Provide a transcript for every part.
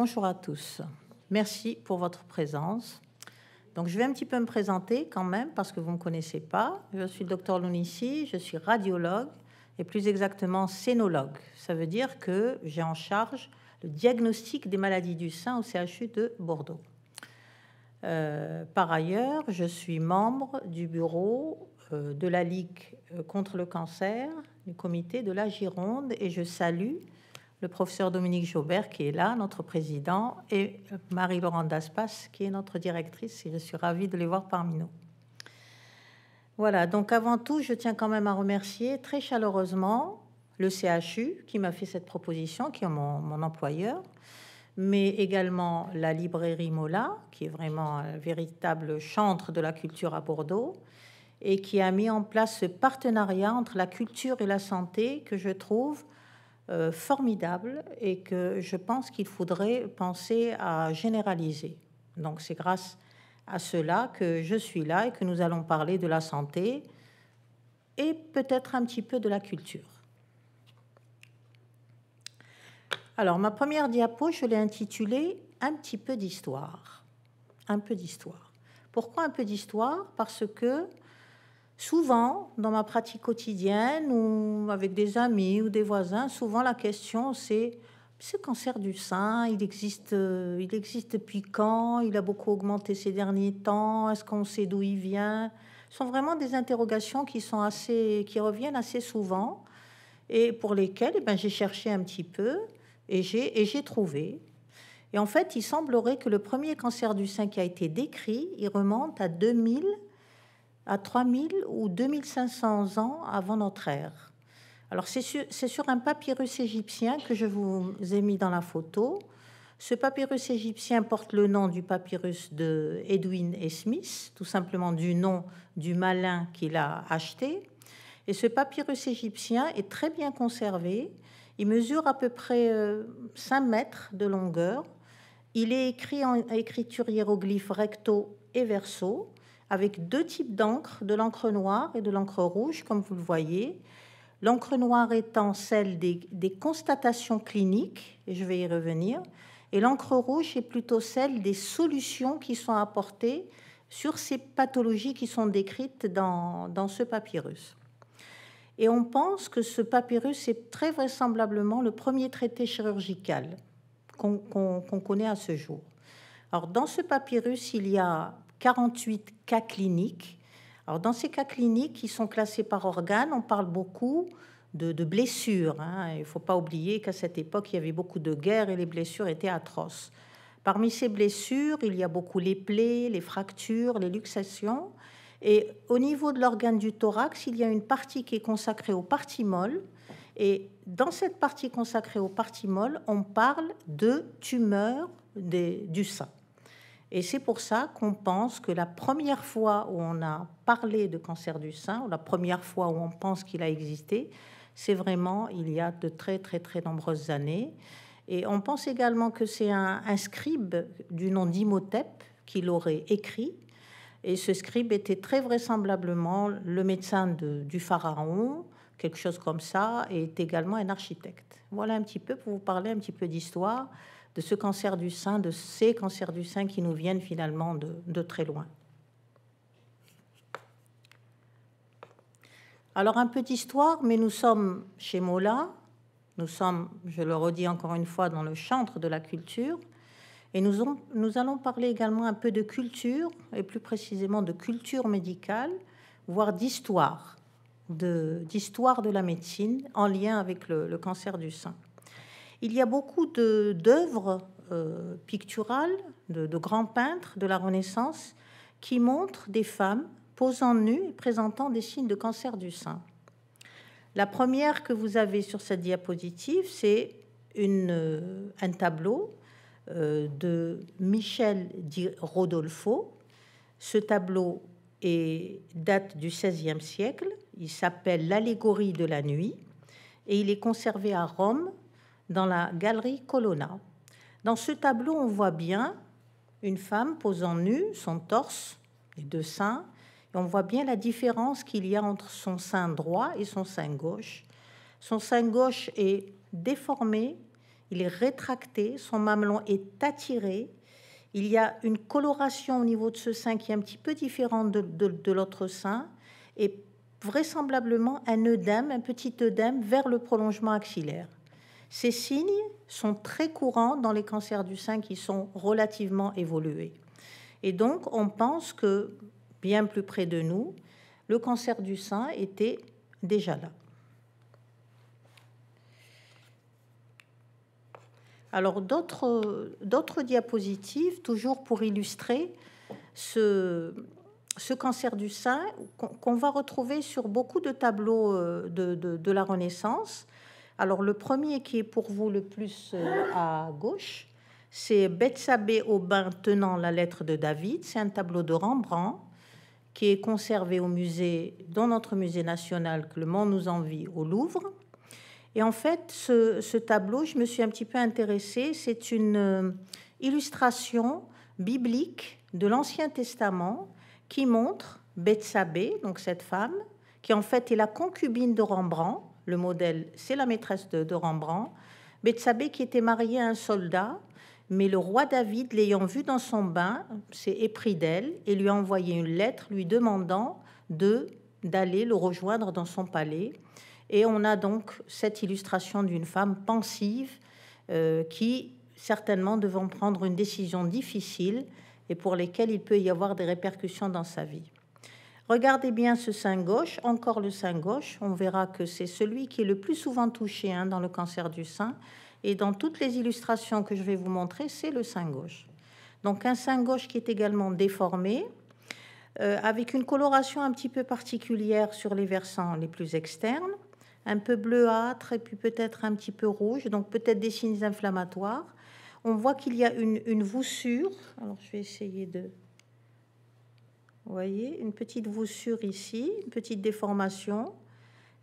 Bonjour à tous. Merci pour votre présence. Donc, je vais un petit peu me présenter quand même parce que vous ne me connaissez pas. Je suis le docteur Lounissi, je suis radiologue et plus exactement scénologue. Ça veut dire que j'ai en charge le diagnostic des maladies du sein au CHU de Bordeaux. Euh, par ailleurs, je suis membre du bureau euh, de la Ligue euh, contre le cancer, du comité de la Gironde, et je salue le professeur Dominique Jaubert, qui est là, notre président, et Marie-Laurent Daspas, qui est notre directrice, et je suis ravie de les voir parmi nous. Voilà, donc avant tout, je tiens quand même à remercier très chaleureusement le CHU qui m'a fait cette proposition, qui est mon, mon, employeur, mais également la librairie Mola, qui est vraiment un véritable chantre de la culture à Bordeaux, et qui a mis en place ce partenariat entre la culture et la santé que je trouve euh, formidable et que je pense qu'il faudrait penser à généraliser. Donc c'est grâce à cela que je suis là et que nous allons parler de la santé et peut-être un petit peu de la culture. Alors ma première diapo, je l'ai intitulée Un petit peu d'histoire. Un peu d'histoire. Pourquoi un peu d'histoire Parce que souvent, dans ma pratique quotidienne ou avec des amis ou des voisins, souvent la question c'est ce cancer du sein, il existe, euh, il existe depuis quand Il a beaucoup augmenté ces derniers temps Est-ce qu'on sait d'où il vient Ce sont vraiment des interrogations qui, sont assez, qui reviennent assez souvent et pour lesquelles eh ben, j'ai cherché un petit peu et j'ai trouvé. Et en fait, il semblerait que le premier cancer du sein qui a été décrit, il remonte à 2000 à 3000 ou 2500 ans avant notre ère. Alors c'est sur, un papyrus égyptien que je vous ai mis dans la photo. Ce papyrus égyptien porte le nom du papyrus de Edwin et Smith, tout simplement du nom du malin qu'il a acheté. Et ce papyrus égyptien est très bien conservé. Il mesure à peu près 5 euh, mètres de longueur. Il est écrit en écriture hiéroglyphe recto et verso avec deux types d'encre, de l'encre noire et de l'encre rouge, comme vous le voyez. L'encre noire étant celle des, constatations cliniques, et je vais y revenir, et l'encre rouge est plutôt celle des solutions qui sont apportées sur ces pathologies qui sont décrites dans, ce papyrus. Et on pense que ce papyrus est très vraisemblablement le premier traité chirurgical qu'on connaît à ce jour. Alors dans ce papyrus, il y a 48 cas cliniques. Alors, dans ces cas cliniques qui sont classés par organes, on parle beaucoup de, blessures. Hein. Il ne faut pas oublier qu'à cette époque, il y avait beaucoup de guerres et les blessures étaient atroces. Parmi ces blessures, il y a beaucoup les plaies, les fractures, les luxations. Et au niveau de l'organe du thorax, il y a une partie qui est consacrée aux parties molles. Et dans cette partie consacrée aux parties molles, on parle de tumeurs des, du sein. Et c'est pour ça qu'on pense que la première fois où on a parlé de cancer du sein, ou la première fois où on pense qu'il a existé, c'est vraiment il y a de très très très nombreuses années. Et on pense également que c'est un, scribe du nom d'Imhotep qui l'aurait écrit. Et ce scribe était très vraisemblablement le médecin du pharaon, quelque chose comme ça, et est également un architecte. Voilà un petit peu pour vous parler un petit peu d'histoire de ce cancer du sein, de ces cancers du sein qui nous viennent finalement de, très loin. Alors un peu d'histoire, mais nous sommes chez Mola, nous sommes, je le redis encore une fois, dans le chantre de la culture, et nous, nous allons parler également un peu de culture, et plus précisément de culture médicale, voire d'histoire, d'histoire de, la médecine en lien avec le cancer du sein. Il y a beaucoup d'œuvres euh, picturales de, grands peintres de la Renaissance qui montrent des femmes posant nues et présentant des signes de cancer du sein. La première que vous avez sur cette diapositive, c'est euh, un tableau euh, de Michel di Rodolfo. Ce tableau date du XVIe siècle. Il s'appelle L'allégorie de la nuit et il est conservé à Rome dans la galerie Colonna. Dans ce tableau, on voit bien une femme posant nue, son torse, les deux seins, et on voit bien la différence qu'il y a entre son sein droit et son sein gauche. Son sein gauche est déformé, il est rétracté, son mamelon est attiré, il y a une coloration au niveau de ce sein qui est un petit peu différente de, de l'autre sein, et vraisemblablement un œdème, un petit œdème vers le prolongement axillaire. Ces signes sont très courants dans les cancers du sein qui sont relativement évolués. Et donc, on pense que, bien plus près de nous, le cancer du sein était déjà là. Alors, d'autres diapositives, toujours pour illustrer ce, cancer du sein qu'on va retrouver sur beaucoup de tableaux euh, de la Renaissance alors le premier qui est pour vous le plus euh, à gauche, c'est Bethsabée au bain tenant la lettre de David. C'est un tableau de Rembrandt qui est conservé au musée, dans notre musée national que le monde nous envie au Louvre. Et en fait, ce, tableau, je me suis un petit peu intéressée. C'est une euh, illustration biblique de l'Ancien Testament qui montre Bethsabée, donc cette femme, qui en fait est la concubine de Rembrandt, le modèle, c'est la maîtresse de, Rembrandt. Betsabé qui était mariée à un soldat, mais le roi David, l'ayant vue dans son bain, s'est épris d'elle et lui a envoyé une lettre lui demandant de d'aller le rejoindre dans son palais. Et on a donc cette illustration d'une femme pensive euh, qui certainement devant prendre une décision difficile et pour laquelle il peut y avoir des répercussions dans sa vie. Regardez bien ce sein gauche, encore le sein gauche. On verra que c'est celui qui est le plus souvent touché hein, dans le cancer du sein. Et dans toutes les illustrations que je vais vous montrer, c'est le sein gauche. Donc un sein gauche qui est également déformé, euh, avec une coloration un petit peu particulière sur les versants les plus externes, un peu bleuâtre et puis peut-être un petit peu rouge, donc peut-être des signes inflammatoires. On voit qu'il y a une, une voussure. Alors je vais essayer de vous voyez, une petite voussure ici, une petite déformation,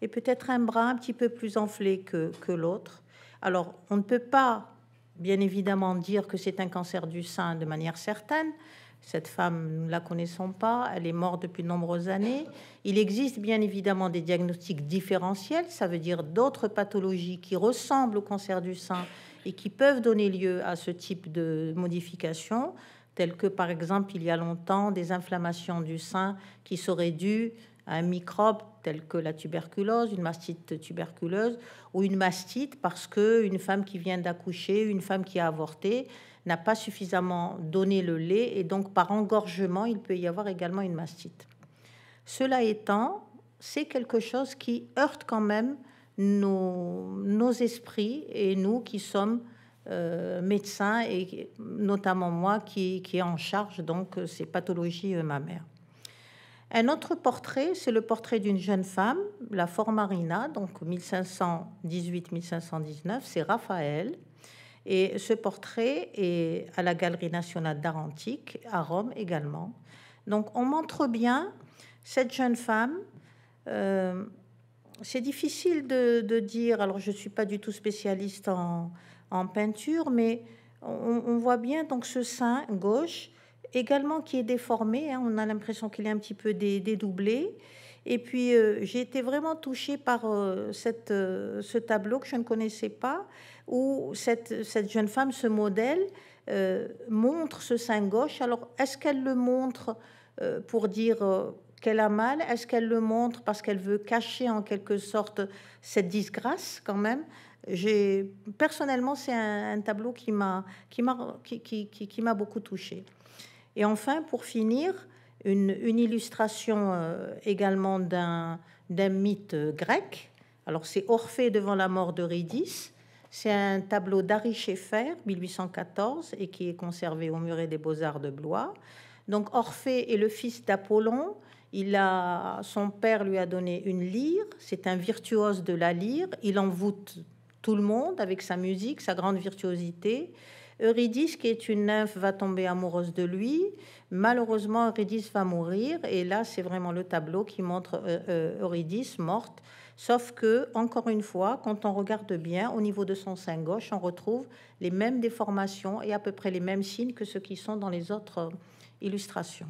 et peut-être un bras un petit peu plus enflé que, l'autre. Alors, on ne peut pas, bien évidemment, dire que c'est un cancer du sein de manière certaine. Cette femme, nous ne la connaissons pas, elle est morte depuis de nombreuses années. Il existe bien évidemment des diagnostics différentiels, ça veut dire d'autres pathologies qui ressemblent au cancer du sein et qui peuvent donner lieu à ce type de modification telles que par exemple il y a longtemps des inflammations du sein qui seraient dues à un microbe tel que la tuberculose, une mastite tuberculeuse ou une mastite parce que une femme qui vient d'accoucher, une femme qui a avorté n'a pas suffisamment donné le lait et donc par engorgement, il peut y avoir également une mastite. Cela étant, c'est quelque chose qui heurte quand même nos, nos esprits et nous qui sommes euh, médecin, et notamment moi qui, qui, est en charge donc euh, ces pathologies euh, ma mère. Un autre portrait, c'est le portrait d'une jeune femme, la Formarina, donc 1518-1519, c'est Raphaël. Et ce portrait est à la Galerie nationale d'art antique, à Rome également. Donc on montre bien cette jeune femme. c'est difficile de, de, dire, alors je ne suis pas du tout spécialiste en, en peinture, mais on, voit bien donc ce sein gauche également qui est déformé. Hein, on a l'impression qu'il est un petit peu dédoublé. Et puis euh, j'ai été vraiment touchée par euh, cette, euh, ce tableau que je ne connaissais pas, où cette, cette jeune femme, ce modèle, montre ce sein gauche. Alors est-ce qu'elle le montre pour dire qu'elle a mal Est-ce qu'elle le montre parce qu'elle veut cacher en quelque sorte cette disgrâce quand même personnellement c'est un, tableau qui m'a beaucoup touché. Et enfin pour finir une, illustration euh, également d'un mythe grec. Alors c'est Orphée devant la mort d'Eurydice. C'est un tableau d'Ari 1814, et qui est conservé au Muret des Beaux-Arts de Blois. Donc Orphée est le fils d'Apollon. Il a, son père lui a donné une lyre. C'est un virtuose de la lyre. Il en envoûte tout le monde avec sa musique, sa grande virtuosité. Eurydice, qui est une nymphe, va tomber amoureuse de lui. Malheureusement, Eurydice va mourir. Et là, c'est vraiment le tableau qui montre euh, euh, Eurydice morte. Sauf que, encore une fois, quand on regarde bien, au niveau de son sein gauche, on retrouve les mêmes déformations et à peu près les mêmes signes que ceux qui sont dans les autres euh, illustrations.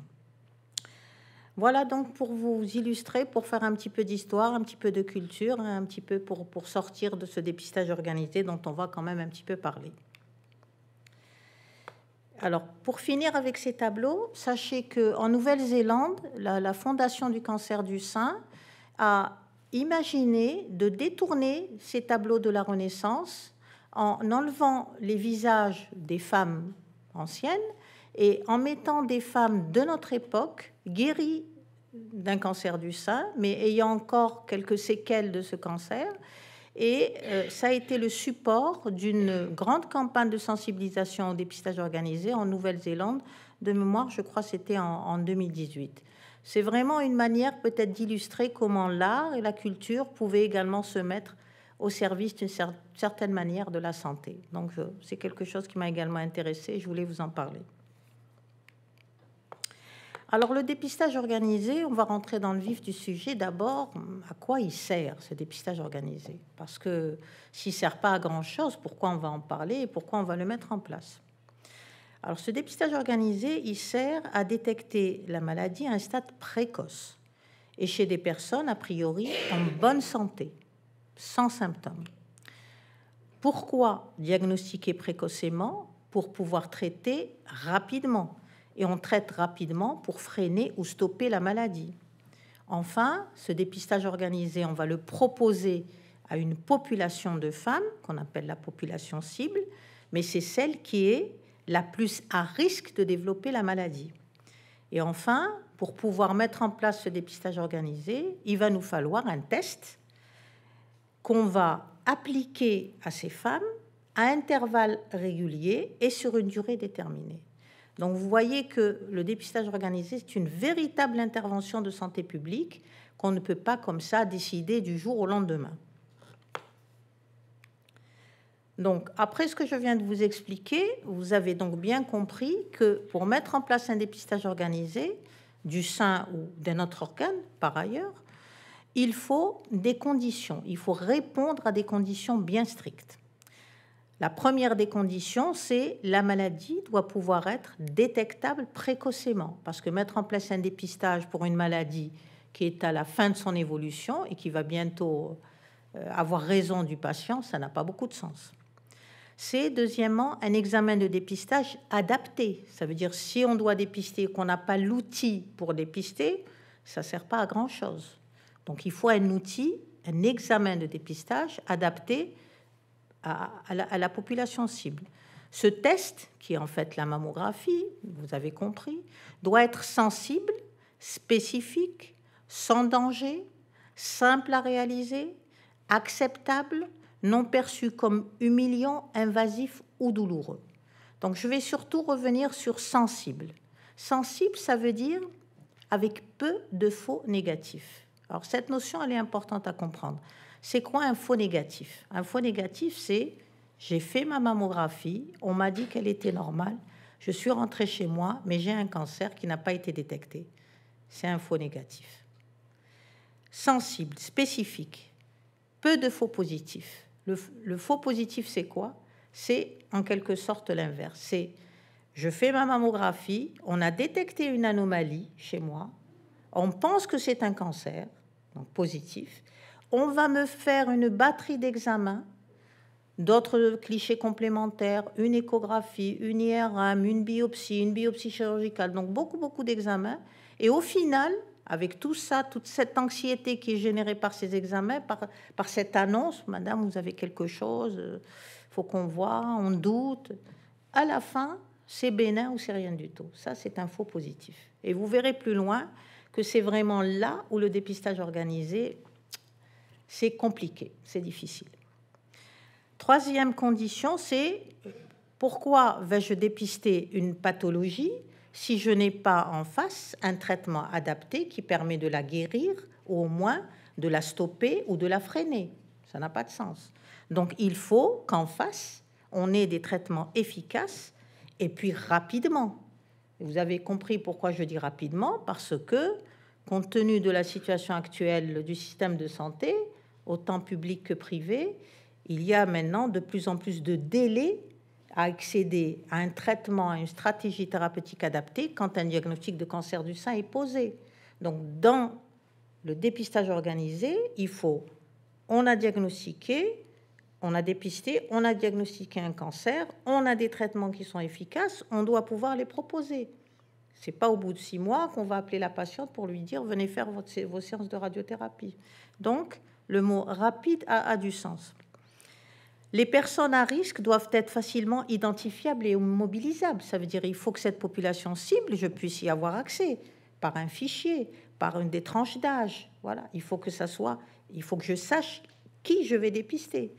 Voilà donc pour vous illustrer, pour faire un petit peu d'histoire, un petit peu de culture, un petit peu pour, sortir de ce dépistage organisé dont on va quand même un petit peu parler. Alors, pour finir avec ces tableaux, sachez que Nouvelle-Zélande, la, Fondation du cancer du sein a imaginé de détourner ces tableaux de la Renaissance en enlevant les visages des femmes anciennes et en mettant des femmes de notre époque, guéries d'un cancer du sein, mais ayant encore quelques séquelles de ce cancer, et euh, ça a été le support d'une grande campagne de sensibilisation au dépistage organisé en Nouvelle-Zélande. De mémoire, je crois c'était en, 2018. C'est vraiment une manière peut-être d'illustrer comment l'art et la culture pouvaient également se mettre au service d'une certaine manière de la santé. Donc c'est quelque chose qui m'a également intéressé et je voulais vous en parler. Alors le dépistage organisé, on va rentrer dans le vif du sujet. D'abord, à quoi il sert ce dépistage organisé Parce que s'il ne sert pas à grand-chose, pourquoi on va en parler et pourquoi on va le mettre en place Alors ce dépistage organisé, il sert à détecter la maladie à un stade précoce et chez des personnes a priori en bonne santé, sans symptômes. Pourquoi diagnostiquer précocement pour pouvoir traiter rapidement et on traite rapidement pour freiner ou stopper la maladie. Enfin, ce dépistage organisé, on va le proposer à une population de femmes qu'on appelle la population cible, mais c'est celle qui est la plus à risque de développer la maladie. Et enfin, pour pouvoir mettre en place ce dépistage organisé, il va nous falloir un test qu'on va appliquer à ces femmes à intervalles réguliers et sur une durée déterminée. Donc vous voyez que le dépistage organisé, c'est une véritable intervention de santé publique qu'on ne peut pas comme ça décider du jour au lendemain. Donc, après ce que je viens de vous expliquer, vous avez donc bien compris que pour mettre en place un dépistage organisé du sein ou d'un autre organe, par ailleurs, il faut des conditions, il faut répondre à des conditions bien strictes. La première des conditions, c'est la maladie doit pouvoir être détectable précocement, parce que mettre en place un dépistage pour une maladie qui est à la fin de son évolution et qui va bientôt euh, avoir raison du patient, ça n'a pas beaucoup de sens. C'est deuxièmement un examen de dépistage adapté. Ça veut dire si on doit dépister qu'on n'a pas l'outil pour dépister, ça ne sert pas à grand-chose. Donc il faut un outil, un examen de dépistage adapté à, la, la population cible. Ce test, qui est en fait la mammographie, vous avez compris, doit être sensible, spécifique, sans danger, simple à réaliser, acceptable, non perçu comme humiliant, invasif ou douloureux. Donc je vais surtout revenir sur sensible. Sensible, ça veut dire avec peu de faux négatifs. Alors cette notion, elle est importante à comprendre. C'est quoi un faux négatif Un faux négatif, c'est j'ai fait ma mammographie, on m'a dit qu'elle était normale, je suis rentrée chez moi, mais j'ai un cancer qui n'a pas été détecté. C'est un faux négatif. Sensible, spécifique, peu de faux positifs. Le, faux positif, c'est quoi C'est en quelque sorte l'inverse. C'est je fais ma mammographie, on a détecté une anomalie chez moi, on pense que c'est un cancer, donc positif, on va me faire une batterie d'examens, d'autres clichés complémentaires, une échographie, une IRM, une biopsie, une biopsie chirurgicale, donc beaucoup, beaucoup d'examens. Et au final, avec tout ça, toute cette anxiété qui est générée par ces examens, par, cette annonce, Madame, vous avez quelque chose, euh, faut qu'on voit, on doute, à la fin, c'est bénin ou c'est rien du tout. Ça, c'est un faux positif. Et vous verrez plus loin que c'est vraiment là où le dépistage organisé c'est compliqué, c'est difficile. Troisième condition, c'est pourquoi vais-je dépister une pathologie si je n'ai pas en face un traitement adapté qui permet de la guérir ou au moins de la stopper ou de la freiner Ça n'a pas de sens. Donc il faut qu'en face, on ait des traitements efficaces et puis rapidement. Vous avez compris pourquoi je dis rapidement, parce que compte tenu de la situation actuelle du système de santé, autant public que privé, il y a maintenant de plus en plus de délais à accéder à un traitement, à une stratégie thérapeutique adaptée quand un diagnostic de cancer du sein est posé. Donc dans le dépistage organisé, il faut, on a diagnostiqué, on a dépisté, on a diagnostiqué un cancer, on a des traitements qui sont efficaces, on doit pouvoir les proposer. C'est pas au bout de six mois qu'on va appeler la patiente pour lui dire venez faire votre, vos séances de radiothérapie. Donc, le mot rapide a, du sens. Les personnes à risque doivent être facilement identifiables et mobilisables. Ça veut dire il faut que cette population cible, je puisse y avoir accès par un fichier, par une des tranches d'âge. Voilà, il faut que ça soit, il faut que je sache qui je vais dépister.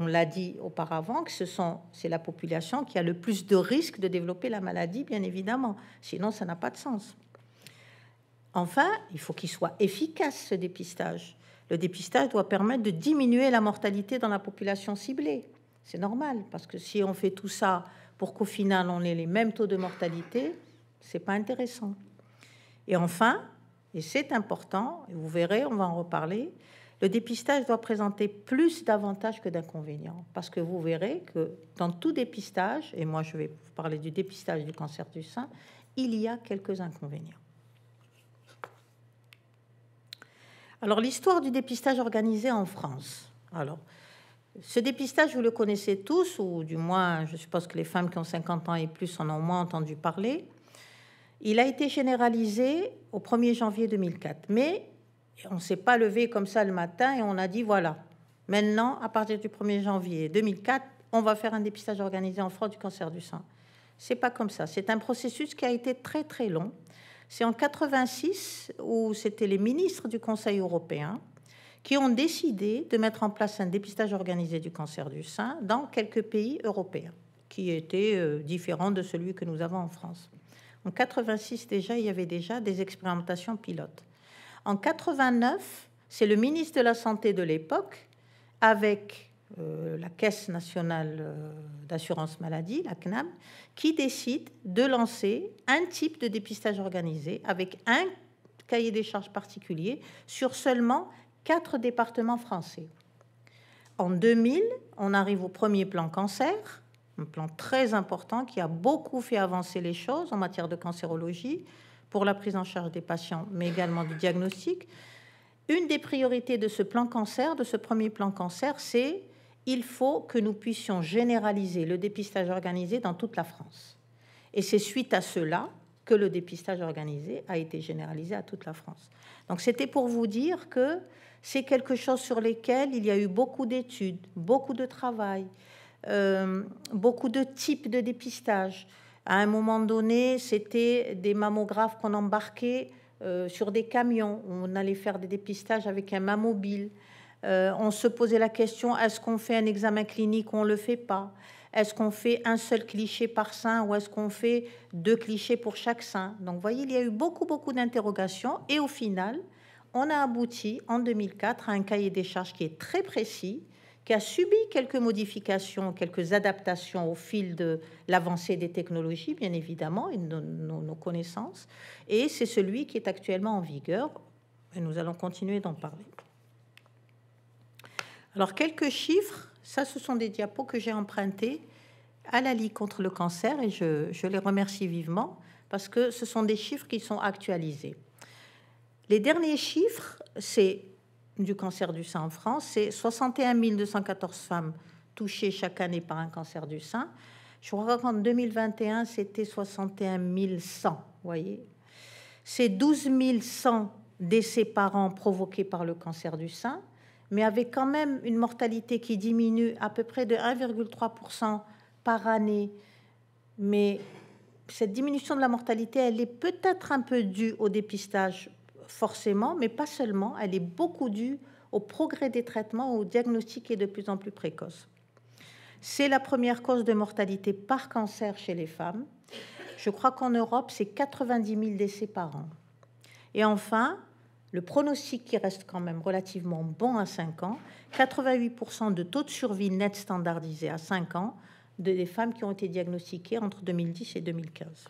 On l'a dit auparavant que ce sont, c'est la population qui a le plus de risques de développer la maladie, bien évidemment. Sinon, ça n'a pas de sens. Enfin, il faut qu'il soit efficace ce dépistage. Le dépistage doit permettre de diminuer la mortalité dans la population ciblée. C'est normal, parce que si on fait tout ça pour qu'au final on ait les mêmes taux de mortalité, ce n'est pas intéressant. Et enfin, et c'est important, et vous verrez, on va en reparler, le dépistage doit présenter plus d'avantages que d'inconvénients, parce que vous verrez que dans tout dépistage, et moi je vais vous parler du dépistage du cancer du sein, il y a quelques inconvénients. Alors, l'histoire du dépistage organisé en France. Alors, ce dépistage, vous le connaissez tous, ou du moins, je suppose que les femmes qui ont 50 ans et plus en ont moins entendu parler. Il a été généralisé au 1er janvier 2004, mais on ne s'est pas levé comme ça le matin et on a dit voilà, maintenant, à partir du 1er janvier 2004, on va faire un dépistage organisé en France du cancer du sein. C'est pas comme ça. C'est un processus qui a été très très long. C'est en 86 où c'était les ministres du Conseil européen qui ont décidé de mettre en place un dépistage organisé du cancer du sein dans quelques pays européens, qui était euh, différent de celui que nous avons en France. En 86 déjà, il y avait déjà des expérimentations pilotes. En 89, c'est le ministre de la Santé de l'époque, avec euh, la Caisse nationale euh, d'assurance maladie, la CNAM, qui décide de lancer un type de dépistage organisé avec un cahier des charges particulier sur seulement quatre départements français. En 2000, on arrive au premier plan cancer, un plan très important qui a beaucoup fait avancer les choses en matière de cancérologie pour la prise en charge des patients, mais également du diagnostic. Une des priorités de ce plan cancer, de ce premier plan cancer, c'est il faut que nous puissions généraliser le dépistage organisé dans toute la France. Et c'est suite à cela que le dépistage organisé a été généralisé à toute la France. Donc c'était pour vous dire que c'est quelque chose sur lequel il y a eu beaucoup d'études, beaucoup de travail, euh, beaucoup de types de dépistage. À un moment donné, c'était des mammographes qu'on embarquait euh, sur des camions. On allait faire des dépistages avec un mammobile. Euh, on se posait la question est-ce qu'on fait un examen clinique ou on le fait pas Est-ce qu'on fait un seul cliché par sein ou est-ce qu'on fait deux clichés pour chaque sein Donc, vous voyez, il y a eu beaucoup, beaucoup d'interrogations et au final, on a abouti en 2004 à un cahier des charges qui est très précis, qui a subi quelques modifications, quelques adaptations au fil de l'avancée des technologies, bien évidemment, et de nos, nos connaissances. Et c'est celui qui est actuellement en vigueur. Et nous allons continuer d'en parler. Alors, quelques chiffres. Ça, ce sont des diapos que j'ai empruntés à la Ligue contre le cancer et je, les remercie vivement parce que ce sont des chiffres qui sont actualisés. Les derniers chiffres, c'est du cancer du sein en France, c'est 61 214 femmes touchées chaque année par un cancer du sein. Je crois qu'en 2021, c'était 61 100, vous voyez. C'est 12 100 décès par an provoqués par le cancer du sein mais avec quand même une mortalité qui diminue à peu près de 1,3% par année. Mais cette diminution de la mortalité, elle est peut-être un peu due au dépistage, forcément, mais pas seulement. Elle est beaucoup due au progrès des traitements, au diagnostic qui est de plus en plus précoce. C'est la première cause de mortalité par cancer chez les femmes. Je crois qu'en Europe, c'est 90 000 décès par an. Et enfin, le pronostic qui reste quand même relativement bon à 5 ans, 88% de taux de survie net standardisé à 5 ans des femmes qui ont été diagnostiquées entre 2010 et 2015.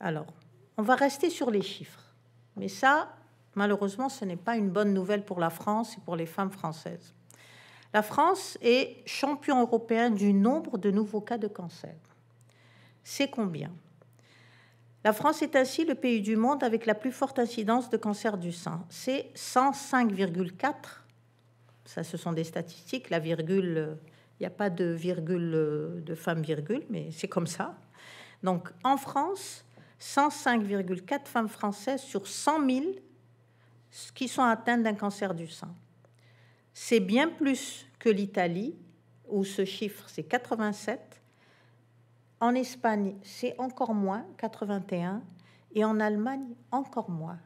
Alors, on va rester sur les chiffres. Mais ça, malheureusement, ce n'est pas une bonne nouvelle pour la France et pour les femmes françaises. La France est champion européen du nombre de nouveaux cas de cancer. C'est combien la France est ainsi le pays du monde avec la plus forte incidence de cancer du sein. C'est 105,4. Ça, ce sont des statistiques. La virgule, euh, il n'y a pas de virgule euh, de femme virgule, mais c'est comme ça. Donc, en France, 105,4 femmes françaises sur 100 000 qui sont atteintes d'un cancer du sein. C'est bien plus que l'Italie, où ce chiffre, c'est 87, en Espagne, c'est encore moins, 81, et en Allemagne, encore moins.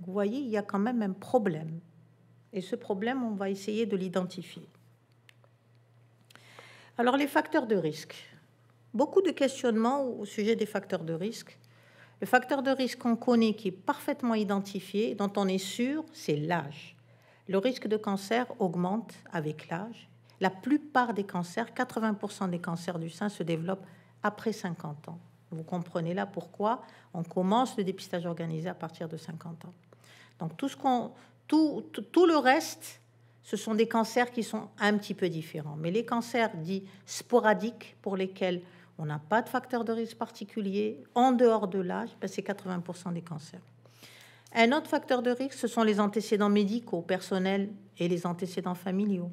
Vous voyez, il y a quand même un problème. Et ce problème, on va essayer de l'identifier. Alors, les facteurs de risque. Beaucoup de questionnements au sujet des facteurs de risque. Le facteur de risque qu'on connaît, qui est parfaitement identifié, dont on est sûr, c'est l'âge. Le risque de cancer augmente avec l'âge. La plupart des cancers, 80% des cancers du sein, se développent après 50 ans. Vous comprenez là pourquoi on commence le dépistage organisé à partir de 50 ans. Donc tout, ce qu'on, tout, le reste, ce sont des cancers qui sont un petit peu différents. Mais les cancers dits sporadiques, pour lesquels on n'a pas de facteur de risque particulier, en dehors de l'âge, ben, c'est 80% des cancers. Un autre facteur de risque, ce sont les antécédents médicaux, personnels et les antécédents familiaux.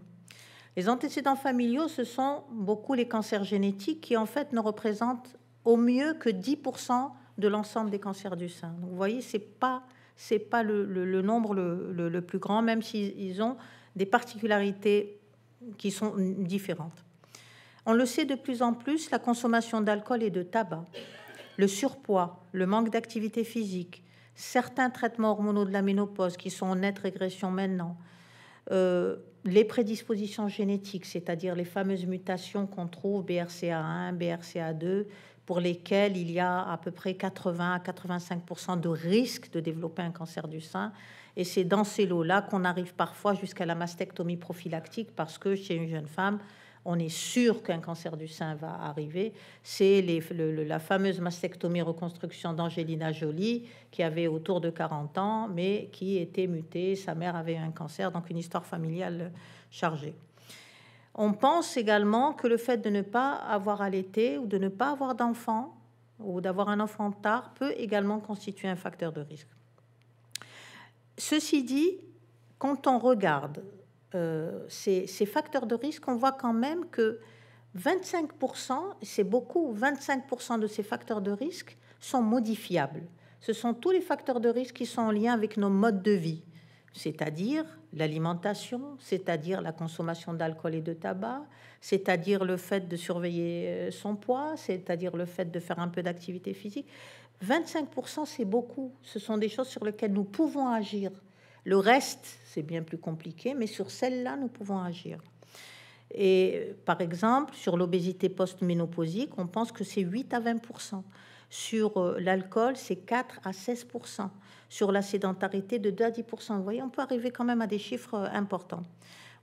Les antécédents familiaux, ce sont beaucoup les cancers génétiques qui, en fait, ne représentent au mieux que 10% de l'ensemble des cancers du sein. vous voyez, c'est pas c'est pas le, nombre le, plus grand, même s'ils ont des particularités qui sont différentes. On le sait de plus en plus, la consommation d'alcool et de tabac, le surpoids, le manque d'activité physique, certains traitements hormonaux de la ménopause qui sont en nette régression maintenant, euh, les prédispositions génétiques, c'est-à-dire les fameuses mutations qu'on trouve BRCA1, BRCA2, pour lesquelles il y a à peu près 80 à 85 de risque de développer un cancer du sein. Et c'est dans ces lots-là qu'on arrive parfois jusqu'à la mastectomie prophylactique parce que chez une jeune femme, on est sûr qu'un cancer du sein va arriver. C'est la fameuse mastectomie reconstruction d'Angelina Jolie, qui avait autour de 40 ans, mais qui était mutée. Sa mère avait un cancer, donc une histoire familiale chargée. On pense également que le fait de ne pas avoir allaité ou de ne pas avoir d'enfant ou d'avoir un enfant tard peut également constituer un facteur de risque. Ceci dit, quand on regarde euh, ces, ces, facteurs de risque, on voit quand même que 25%, c'est beaucoup, 25% de ces facteurs de risque sont modifiables. Ce sont tous les facteurs de risque qui sont en lien avec nos modes de vie, c'est-à-dire l'alimentation, c'est-à-dire la consommation d'alcool et de tabac, c'est-à-dire le fait de surveiller euh, son poids, c'est-à-dire le fait de faire un peu d'activité physique. 25%, c'est beaucoup. Ce sont des choses sur lesquelles nous pouvons agir. Le reste, c'est bien plus compliqué, mais sur celle-là, nous pouvons agir. Et par exemple, sur l'obésité post-ménopausique, on pense que c'est 8 à 20 Sur euh, l'alcool, c'est 4 à 16 Sur la sédentarité, de 2 à 10 Vous voyez, on peut arriver quand même à des chiffres euh, importants.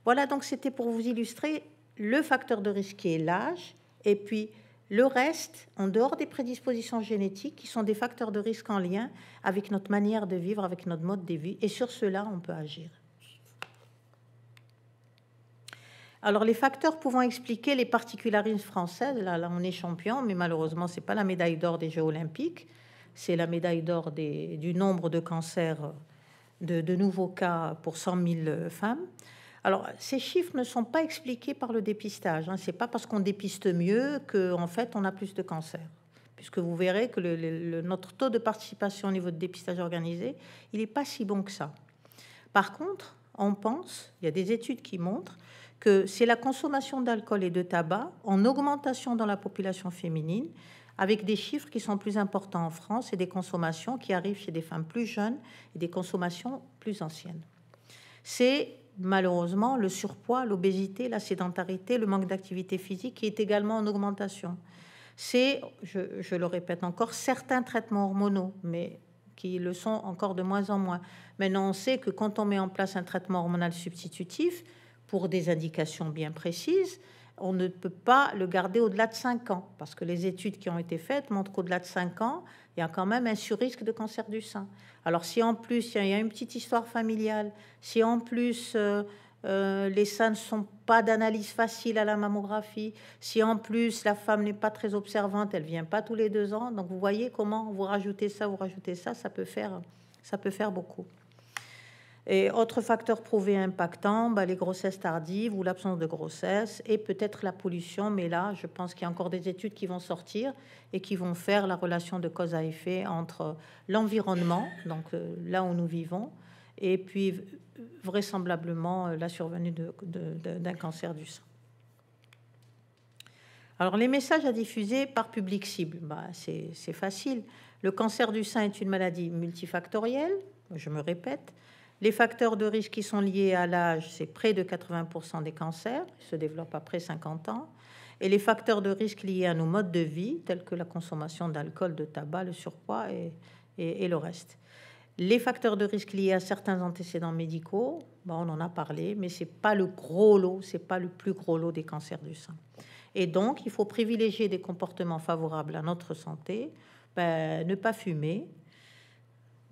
Voilà, donc c'était pour vous illustrer le facteur de risque qui est l'âge, et puis le reste, en dehors des prédispositions génétiques, qui sont des facteurs de risque en lien avec notre manière de vivre, avec notre mode de vie, et sur cela, on peut agir. Alors, les facteurs pouvant expliquer les particularités françaises, là, on est champion, mais malheureusement, ce n'est pas la médaille d'or des Jeux olympiques, c'est la médaille d'or du nombre de cancers, de, de, nouveaux cas pour 100 000 femmes. Alors, ces chiffres ne sont pas expliqués par le dépistage. Hein. C'est pas parce qu'on dépiste mieux qu'en fait on a plus de cancer. Puisque vous verrez que notre taux de participation au niveau de dépistage organisé, il n'est pas si bon que ça. Par contre, on pense, il y a des études qui montrent que c'est la consommation d'alcool et de tabac en augmentation dans la population féminine, avec des chiffres qui sont plus importants en France et des consommations qui arrivent chez des femmes plus jeunes et des consommations plus anciennes. C'est malheureusement le surpoids, l'obésité, la sédentarité, le manque d'activité physique qui est également en augmentation. C'est, je, le répète encore, certains traitements hormonaux, mais qui le sont encore de moins en moins. Maintenant, on sait que quand on met en place un traitement hormonal substitutif pour des indications bien précises, on ne peut pas le garder au-delà de 5 ans, parce que les études qui ont été faites montrent qu'au-delà de 5 ans, il y a quand même un surrisque de cancer du sein. Alors si en plus il y a une petite histoire familiale, si en plus euh, euh, les seins ne sont pas d'analyse facile à la mammographie, si en plus la femme n'est pas très observante, elle vient pas tous les deux ans, donc vous voyez comment vous rajoutez ça, vous rajoutez ça, ça peut faire, ça peut faire beaucoup. Et facteur prouvé prouvé impactant, bah, les grossesses tardives ou l'absence de grossesse et peut-être la pollution. Mais là, je pense qu'il y a encore des études qui vont sortir et qui vont faire la relation de cause à effet entre l'environnement, donc euh, là où nous vivons, et puis vraisemblablement euh, la survenue d'un cancer du sein. Alors les messages à diffuser par public cible, bah, c'est facile. Le cancer du sein est une maladie multifactorielle, je me répète, les facteurs de risque qui sont liés à l'âge, c'est près de 80% des cancers, ils se développent après 50 ans. Et les facteurs de risque liés à nos modes de vie, tels que la consommation d'alcool, de tabac, le surpoids et, le reste. Les facteurs de risque liés à certains antécédents médicaux, on en a parlé, mais ce n'est pas le gros lot, ce pas le plus gros lot des cancers du sein. Et donc, il faut privilégier des comportements favorables à notre santé, ben, ne pas fumer,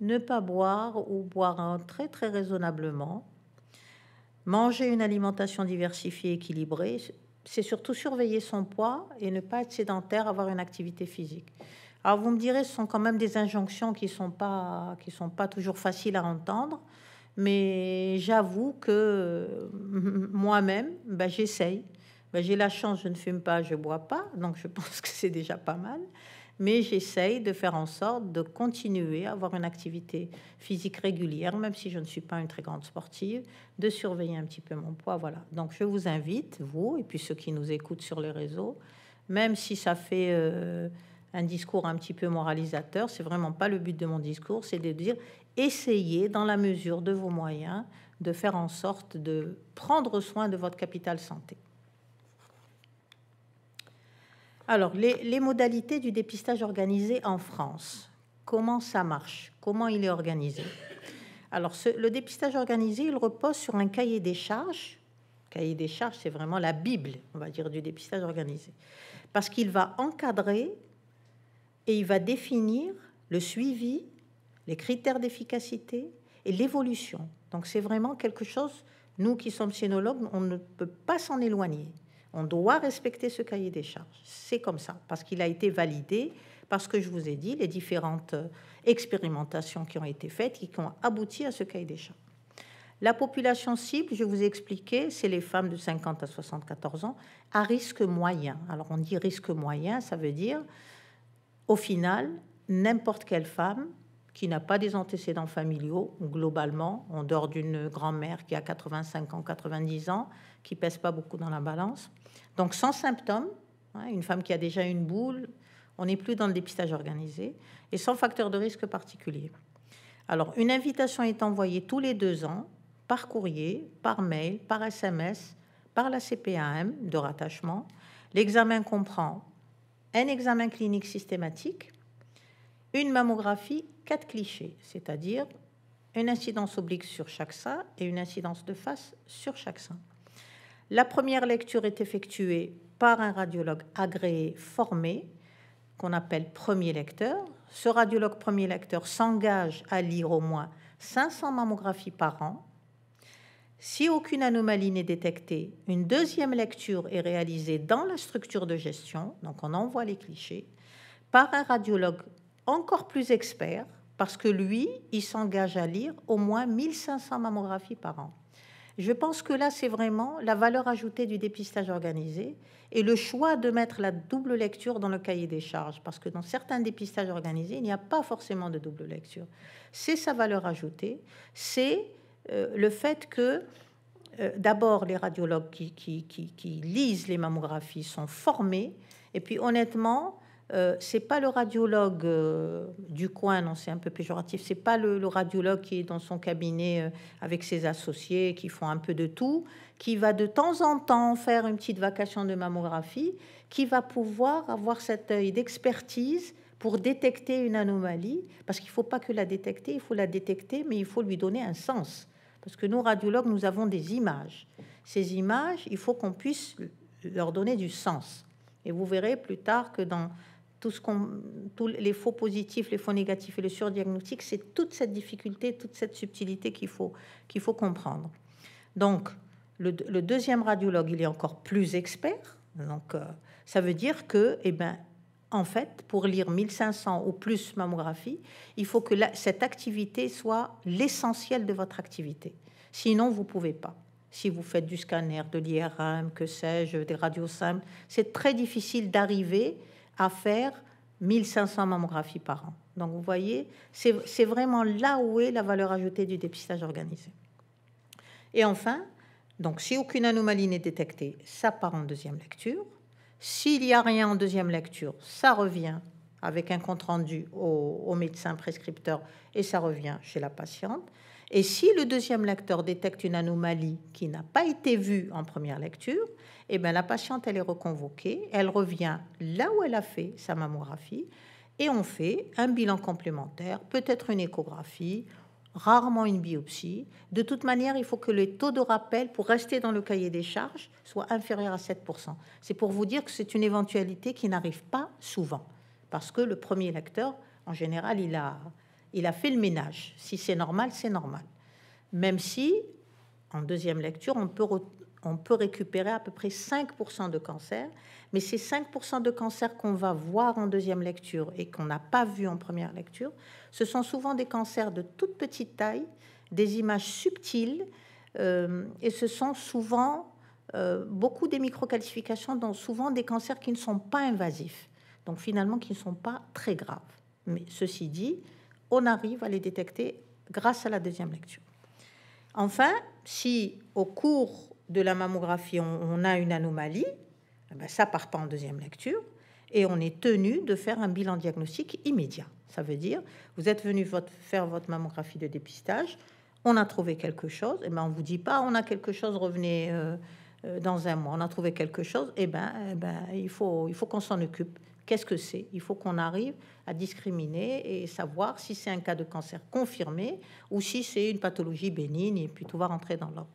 ne pas boire ou boire très très raisonnablement, manger une alimentation diversifiée, équilibrée, c'est surtout surveiller son poids et ne pas être sédentaire, avoir une activité physique. Alors vous me direz, ce sont quand même des injonctions qui ne sont, pas, sont pas toujours faciles à entendre, mais j'avoue que moi-même, bah, j'essaye. Bah, j'ai la chance, je ne fume pas, je bois pas, donc je pense que c'est déjà pas mal mais j'essaye de faire en sorte de continuer à avoir une activité physique régulière, même si je ne suis pas une très grande sportive, de surveiller un petit peu mon poids. Voilà. Donc je vous invite, vous et puis ceux qui nous écoutent sur les réseaux, même si ça fait euh, un discours un petit peu moralisateur, c'est vraiment pas le but de mon discours, c'est de dire essayez dans la mesure de vos moyens de faire en sorte de prendre soin de votre capital santé. Alors, les, modalités du dépistage organisé en France, comment ça marche Comment il est organisé Alors, le dépistage organisé, il repose sur un cahier des charges. cahier des charges, c'est vraiment la Bible, on va dire, du dépistage organisé. Parce qu'il va encadrer et il va définir le suivi, les critères d'efficacité et l'évolution. Donc, c'est vraiment quelque chose, nous qui sommes sinologues, on ne peut pas s'en éloigner. On doit respecter ce cahier des charges. C'est comme ça, parce qu'il a été validé, parce que je vous ai dit les différentes euh, expérimentations qui ont été faites et qui ont abouti à ce cahier des charges. La population cible, je vous ai expliqué, c'est les femmes de 50 à 74 ans à risque moyen. Alors on dit risque moyen, ça veut dire, au final, n'importe quelle femme qui n'a pas des antécédents familiaux, globalement, en dehors d'une grand-mère qui a 85 ans, 90 ans, qui pèse pas beaucoup dans la balance. Donc sans symptômes, hein, une femme qui a déjà une boule, on n'est plus dans le dépistage organisé, et sans facteur de risque particulier. Alors une invitation est envoyée tous les deux ans par courrier, par mail, par SMS, par la CPAM de rattachement. L'examen comprend un examen clinique systématique, une mammographie, quatre clichés, c'est-à-dire une incidence oblique sur chaque sein et une incidence de face sur chaque sein. La première lecture est effectuée par un radiologue agréé formé, qu'on appelle premier lecteur. Ce radiologue premier lecteur s'engage à lire au moins 500 mammographies par an. Si aucune anomalie n'est détectée, une deuxième lecture est réalisée dans la structure de gestion, donc on envoie les clichés, par un radiologue encore plus expert, parce que lui, il s'engage à lire au moins 1500 mammographies par an. Je pense que là, c'est vraiment la valeur ajoutée du dépistage organisé et le choix de mettre la double lecture dans le cahier des charges, parce que dans certains dépistages organisés, il n'y a pas forcément de double lecture. C'est sa valeur ajoutée, c'est euh, le fait que euh, d'abord les radiologues qui, lisent les mammographies sont formés, et puis honnêtement, euh, c'est pas le radiologue euh, du coin, non, c'est un peu péjoratif, c'est pas le, radiologue qui est dans son cabinet euh, avec ses associés qui font un peu de tout, qui va de temps en temps faire une petite vacation de mammographie, qui va pouvoir avoir cet œil d'expertise pour détecter une anomalie, parce qu'il ne faut pas que la détecter, il faut la détecter, mais il faut lui donner un sens. Parce que nous, radiologues, nous avons des images. Ces images, il faut qu'on puisse leur donner du sens. Et vous verrez plus tard que dans tout ce qu'on, tous les faux positifs, les faux négatifs et le surdiagnostic, c'est toute cette difficulté, toute cette subtilité qu'il faut, qu'il faut comprendre. Donc, le, deuxième radiologue, il est encore plus expert. Donc, euh, ça veut dire que, eh ben, en fait, pour lire 1500 ou plus mammographies, il faut que cette activité soit l'essentiel de votre activité. Sinon, vous pouvez pas. Si vous faites du scanner, de l'IRM, que sais-je, des radios simples, c'est très difficile d'arriver à faire 1500 mammographies par an. Donc vous voyez, c'est vraiment là où est la valeur ajoutée du dépistage organisé. Et enfin, donc si aucune anomalie n'est détectée, ça part en deuxième lecture. S'il n'y a rien en deuxième lecture, ça revient avec un compte rendu au médecin prescripteur et ça revient chez la patiente. Et si le deuxième lecteur détecte une anomalie qui n'a pas été vue en première lecture, eh bien la patiente elle est reconvoquée, elle revient là où elle a fait sa mammographie et on fait un bilan complémentaire, peut-être une échographie, rarement une biopsie. De toute manière, il faut que le taux de rappel pour rester dans le cahier des charges soit inférieur à 7%. C'est pour vous dire que c'est une éventualité qui n'arrive pas souvent parce que le premier lecteur en général, il a il a fait le ménage. Si c'est normal, c'est normal. Même si, en deuxième lecture, on peut, récupérer à peu près 5% de cancers, mais ces 5% de cancers qu'on va voir en deuxième lecture et qu'on n'a pas vu en première lecture, ce sont souvent des cancers de toute petite taille, des images subtiles, euh, et ce sont souvent euh, beaucoup des microcalcifications, dont souvent des cancers qui ne sont pas invasifs, donc finalement qui ne sont pas très graves. Mais ceci dit, on arrive à les détecter grâce à la deuxième lecture. Enfin, si au cours de la mammographie, on, a une anomalie, eh ben, ça part pas en deuxième lecture et on est tenu de faire un bilan diagnostique immédiat. Ça veut dire, vous êtes venu faire votre mammographie de dépistage, on a trouvé quelque chose, et eh ben on vous dit pas, on a quelque chose, revenez euh, euh, dans un mois, on a trouvé quelque chose, et eh ben, ben il faut, il faut qu'on s'en occupe. Qu'est-ce que c'est Il faut qu'on arrive à discriminer et savoir si c'est un cas de cancer confirmé ou si c'est une pathologie bénigne et puis tout va rentrer dans l'ordre.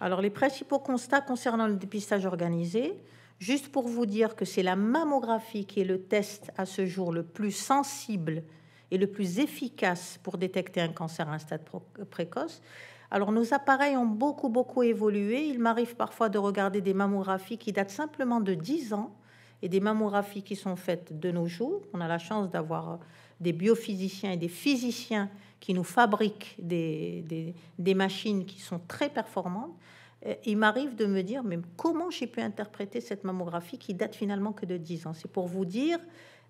Alors les principaux constats concernant le dépistage organisé, juste pour vous dire que c'est la mammographie qui est le test à ce jour le plus sensible est le plus efficace pour détecter un cancer à un stade précoce. Alors nos appareils ont beaucoup, beaucoup évolué. Il m'arrive parfois de regarder des mammographies qui datent simplement de 10 ans et des mammographies qui sont faites de nos jours. On a la chance d'avoir des biophysiciens et des physiciens qui nous fabriquent des, des, des machines qui sont très performantes. Il m'arrive de me dire, mais comment j'ai pu interpréter cette mammographie qui date finalement que de 10 ans C'est pour vous dire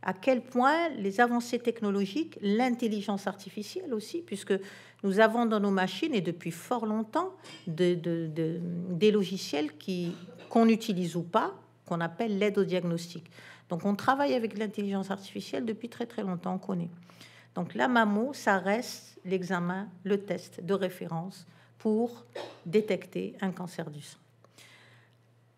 à quel point les avancées technologiques, l'intelligence artificielle aussi, puisque nous avons dans nos machines et depuis fort longtemps des logiciels qu'on utilise ou pas, qu'on appelle l'aide au diagnostic. Donc on travaille avec l'intelligence artificielle depuis très très longtemps, on connaît. Donc la MAMO, ça reste l'examen, le test de référence pour détecter un cancer du sein.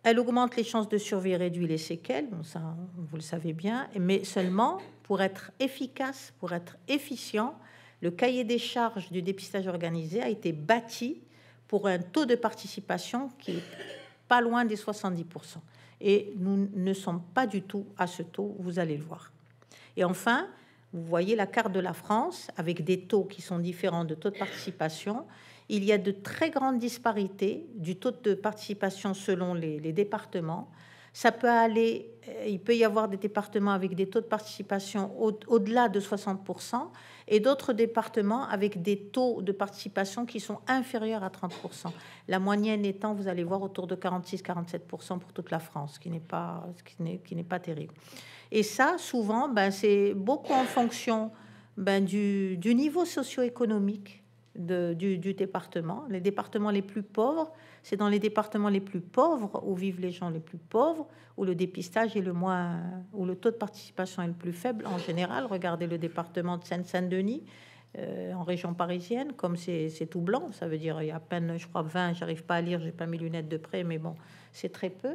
Elle augmente les chances de survie et réduit les séquelles, ça vous le savez bien, mais seulement pour être efficace, pour être efficient, le cahier des charges du dépistage organisé a été bâti pour un taux de participation qui est pas loin des 70%. Et nous ne sommes pas du tout à ce taux, vous allez le voir. Et enfin, vous voyez la carte de la France avec des taux qui sont différents de taux de participation il y a de très grandes disparités du taux de participation selon les, départements. Ça peut aller, euh, il peut y avoir des départements avec des taux de participation au-delà de 60% et d'autres départements avec des taux de participation qui sont inférieurs à 30%. La moyenne étant, vous allez voir, autour de 46-47% pour toute la France, ce qui n'est pas, qui n'est pas terrible. Et ça, souvent, ben, c'est beaucoup en fonction ben, du niveau socio-économique de, du, du, département. Les départements les plus pauvres, c'est dans les départements les plus pauvres où vivent les gens les plus pauvres, où le dépistage est le moins, où le taux de participation est le plus faible en général. Regardez le département de Seine-Saint-Denis. Euh, en région parisienne, comme c'est tout blanc, ça veut dire il y a à peine, je crois, 20, j'arrive pas à lire, j'ai pas mes lunettes de près, mais bon, c'est très peu.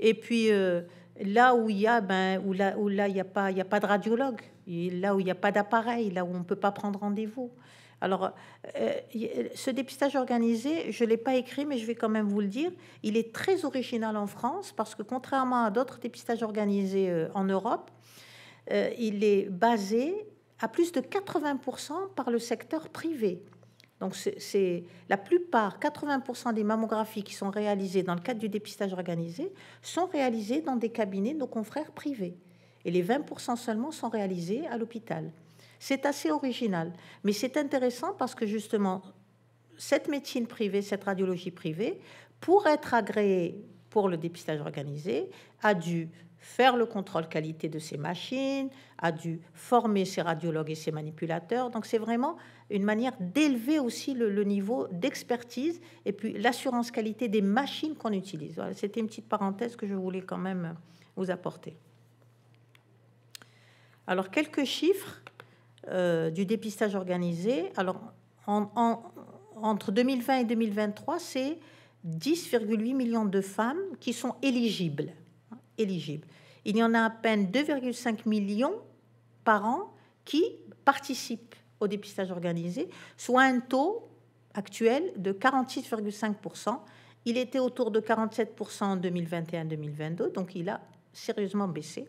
Et puis euh, là où il y a, ben, où là, où là il n'y a, pas, il y a pas de radiologue, là où il n'y a pas d'appareil, là où on ne peut pas prendre rendez-vous, alors, euh, euh, euh, ce dépistage organisé, je ne l'ai pas écrit, mais je vais quand même vous le dire, il est très original en France parce que contrairement à d'autres dépistages organisés en Europe, il est basé à plus de 80% par le secteur privé. Donc c'est la plupart, 80% des mammographies qui sont réalisées dans le cadre du dépistage organisé sont réalisées dans des cabinets de nos confrères privés. Et les 20% seulement sont réalisés à l'hôpital. C'est assez original, mais c'est intéressant parce que justement, cette médecine privée, cette radiologie privée, pour être agréée pour le dépistage organisé, a dû faire le contrôle qualité de ses machines, a dû former ses radiologues et ses manipulateurs. Donc c'est vraiment une manière d'élever aussi le, niveau d'expertise et puis l'assurance qualité des machines qu'on utilise. Voilà, C'était une petite parenthèse que je voulais quand même vous apporter. Alors quelques chiffres euh, du dépistage organisé. Alors, entre 2020 et 2023, c'est 10,8 millions de femmes qui sont éligibles. éligibles. Il y en a à peine 2,5 millions par an qui participent au dépistage organisé, soit un taux actuel de 46,5%. Il était autour de 47% en 2021-2022, donc il a sérieusement baissé.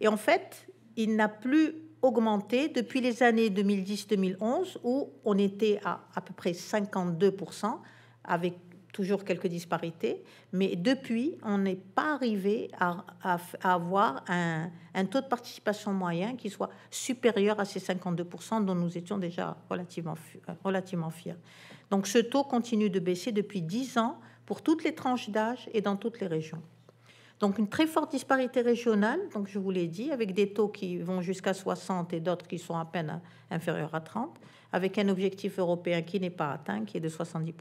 Et en fait, il n'a plus augmenté depuis les années 2010-2011 où on était à à peu près 52% avec toujours quelques disparités, mais depuis, on n'est pas arrivé à, avoir un, taux de participation moyen qui soit supérieur à ces 52% dont nous étions déjà relativement, euh, relativement fiers. Donc ce taux continue de baisser depuis 10 ans pour toutes les tranches d'âge et dans toutes les régions. Donc une très forte disparité régionale, donc je vous l'ai dit, avec des taux qui vont jusqu'à 60 et d'autres qui sont à peine inférieurs à 30, avec un objectif européen qui n'est pas atteint, qui est de 70%.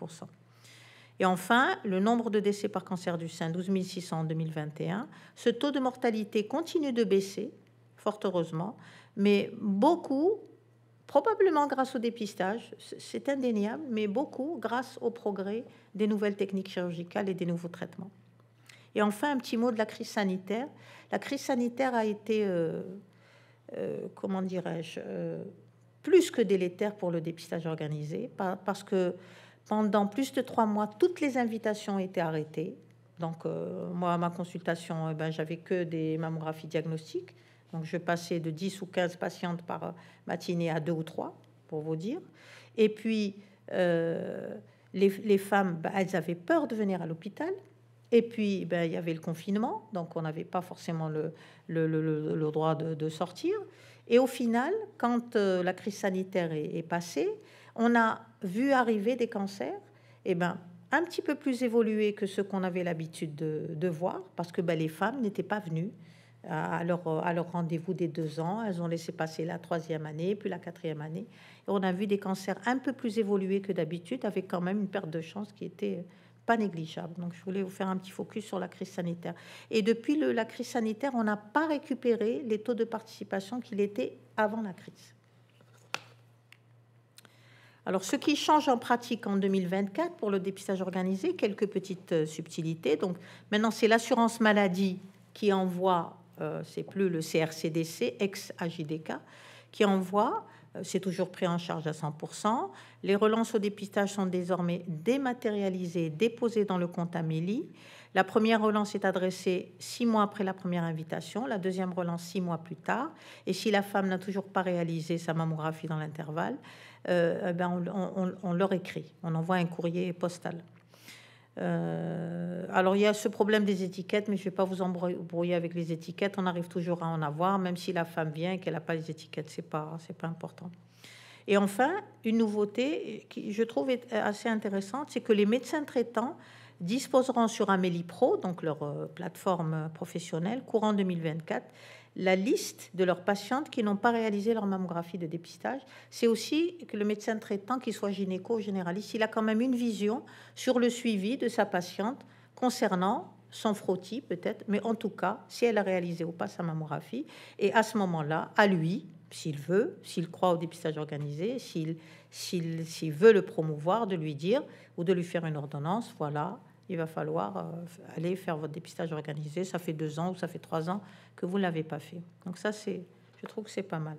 Et enfin, le nombre de décès par cancer du sein, 12 600 en 2021. Ce taux de mortalité continue de baisser, fort heureusement, mais beaucoup, probablement grâce au dépistage, c'est indéniable, mais beaucoup grâce au progrès des nouvelles techniques chirurgicales et des nouveaux traitements. Et enfin, un petit mot de la crise sanitaire. La crise sanitaire a été, euh, euh, comment dirais-je, euh, plus que délétère pour le dépistage organisé, parce que pendant plus de trois mois, toutes les invitations étaient arrêtées. Donc, moi, à ma consultation, eh ben, j'avais que des mammographies diagnostiques. Donc, je passais de 10 ou 15 patientes par matinée à 2 ou 3, pour vous dire. Et puis, les, femmes, ben, elles avaient peur de venir à l'hôpital et puis, ben, il y avait le confinement, donc on n'avait pas forcément le, le, le, droit de, sortir. Et au final, quand euh, la crise sanitaire est, passée, on a vu arriver des cancers, et ben, un petit peu plus évolués que ce qu'on avait l'habitude de, de, voir, parce que ben, les femmes n'étaient pas venues à leur, à leur rendez-vous des deux ans. Elles ont laissé passer la troisième année, puis la quatrième année. Et on a vu des cancers un peu plus évolués que d'habitude, avec quand même une perte de chance qui était pas négligeable. Donc je voulais vous faire un petit focus sur la crise sanitaire. Et depuis le, la crise sanitaire, on n'a pas récupéré les taux de participation qu'il était avant la crise. Alors, ce qui change en pratique en 2024 pour le dépistage organisé, quelques petites euh, subtilités. Donc, maintenant, c'est l'assurance maladie qui envoie, euh, c'est plus le CRCDC, ex-AJDK, qui envoie euh, c'est toujours pris en charge à 100%. Les relances au dépistage sont désormais dématérialisées, déposées dans le compte Amélie. La première relance est adressée six mois après la première invitation, la deuxième relance six mois plus tard. Et si la femme n'a toujours pas réalisé sa mammographie dans l'intervalle, euh, eh ben, on leur écrit, on envoie un courrier postal. Euh, alors, il y a ce problème des étiquettes, mais je ne vais pas vous embrouiller avec les étiquettes. On arrive toujours à en avoir, même si la femme vient et qu'elle n'a pas les étiquettes. Ce n'est pas, important. Et enfin, une nouveauté qui, je trouve, assez intéressante, c'est que les médecins traitants disposeront sur Amélie Pro, donc leur euh, plateforme professionnelle, courant 2024, la liste de leurs patientes qui n'ont pas réalisé leur mammographie de dépistage. C'est aussi que le médecin traitant, qu'il soit gynéco généraliste, il a quand même une vision sur le suivi de sa patiente concernant son frottis peut-être, mais en tout cas, si elle a réalisé ou pas sa mammographie. Et à ce moment-là, à lui, s'il veut, s'il croit au dépistage organisé, s'il, s'il veut le promouvoir, de lui dire ou de lui faire une ordonnance, voilà, il va falloir euh, aller faire votre dépistage organisé. Ça fait deux ans ou ça fait trois ans que vous ne l'avez pas fait. Donc ça, c'est, je trouve que c'est pas mal.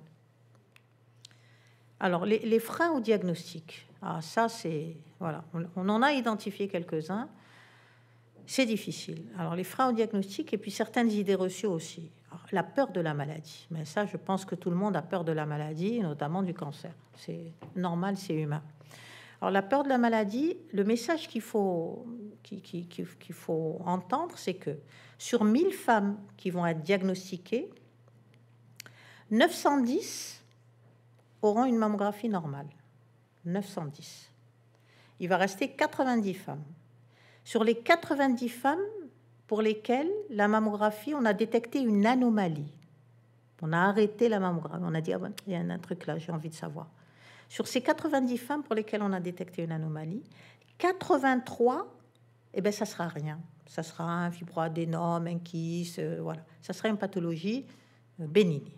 Alors, les, freins au diagnostic. Ah, ça, c'est... Voilà, on, en a identifié quelques-uns. C'est difficile. Alors, les freins au diagnostic et puis certaines idées reçues aussi. la peur de la maladie. Mais ça, je pense que tout le monde a peur de la maladie, notamment du cancer. C'est normal, c'est humain. Alors la peur de la maladie, le message qu'il faut, qu'il, faut entendre, c'est que sur 1000 femmes qui vont être diagnostiquées, 910 auront une mammographie normale. 910. Il va rester 90 femmes. Sur les 90 femmes pour lesquelles la mammographie, on a détecté une anomalie. On a arrêté la mammographie. On a dit, ah ben, il y a un truc là, j'ai envie de savoir. Sur ces 90 femmes pour lesquelles on a détecté une anomalie, 83, eh ben ça sera rien. Ça sera un fibroadénome, un kyste, euh, voilà. Ça sera une pathologie euh, bénigne.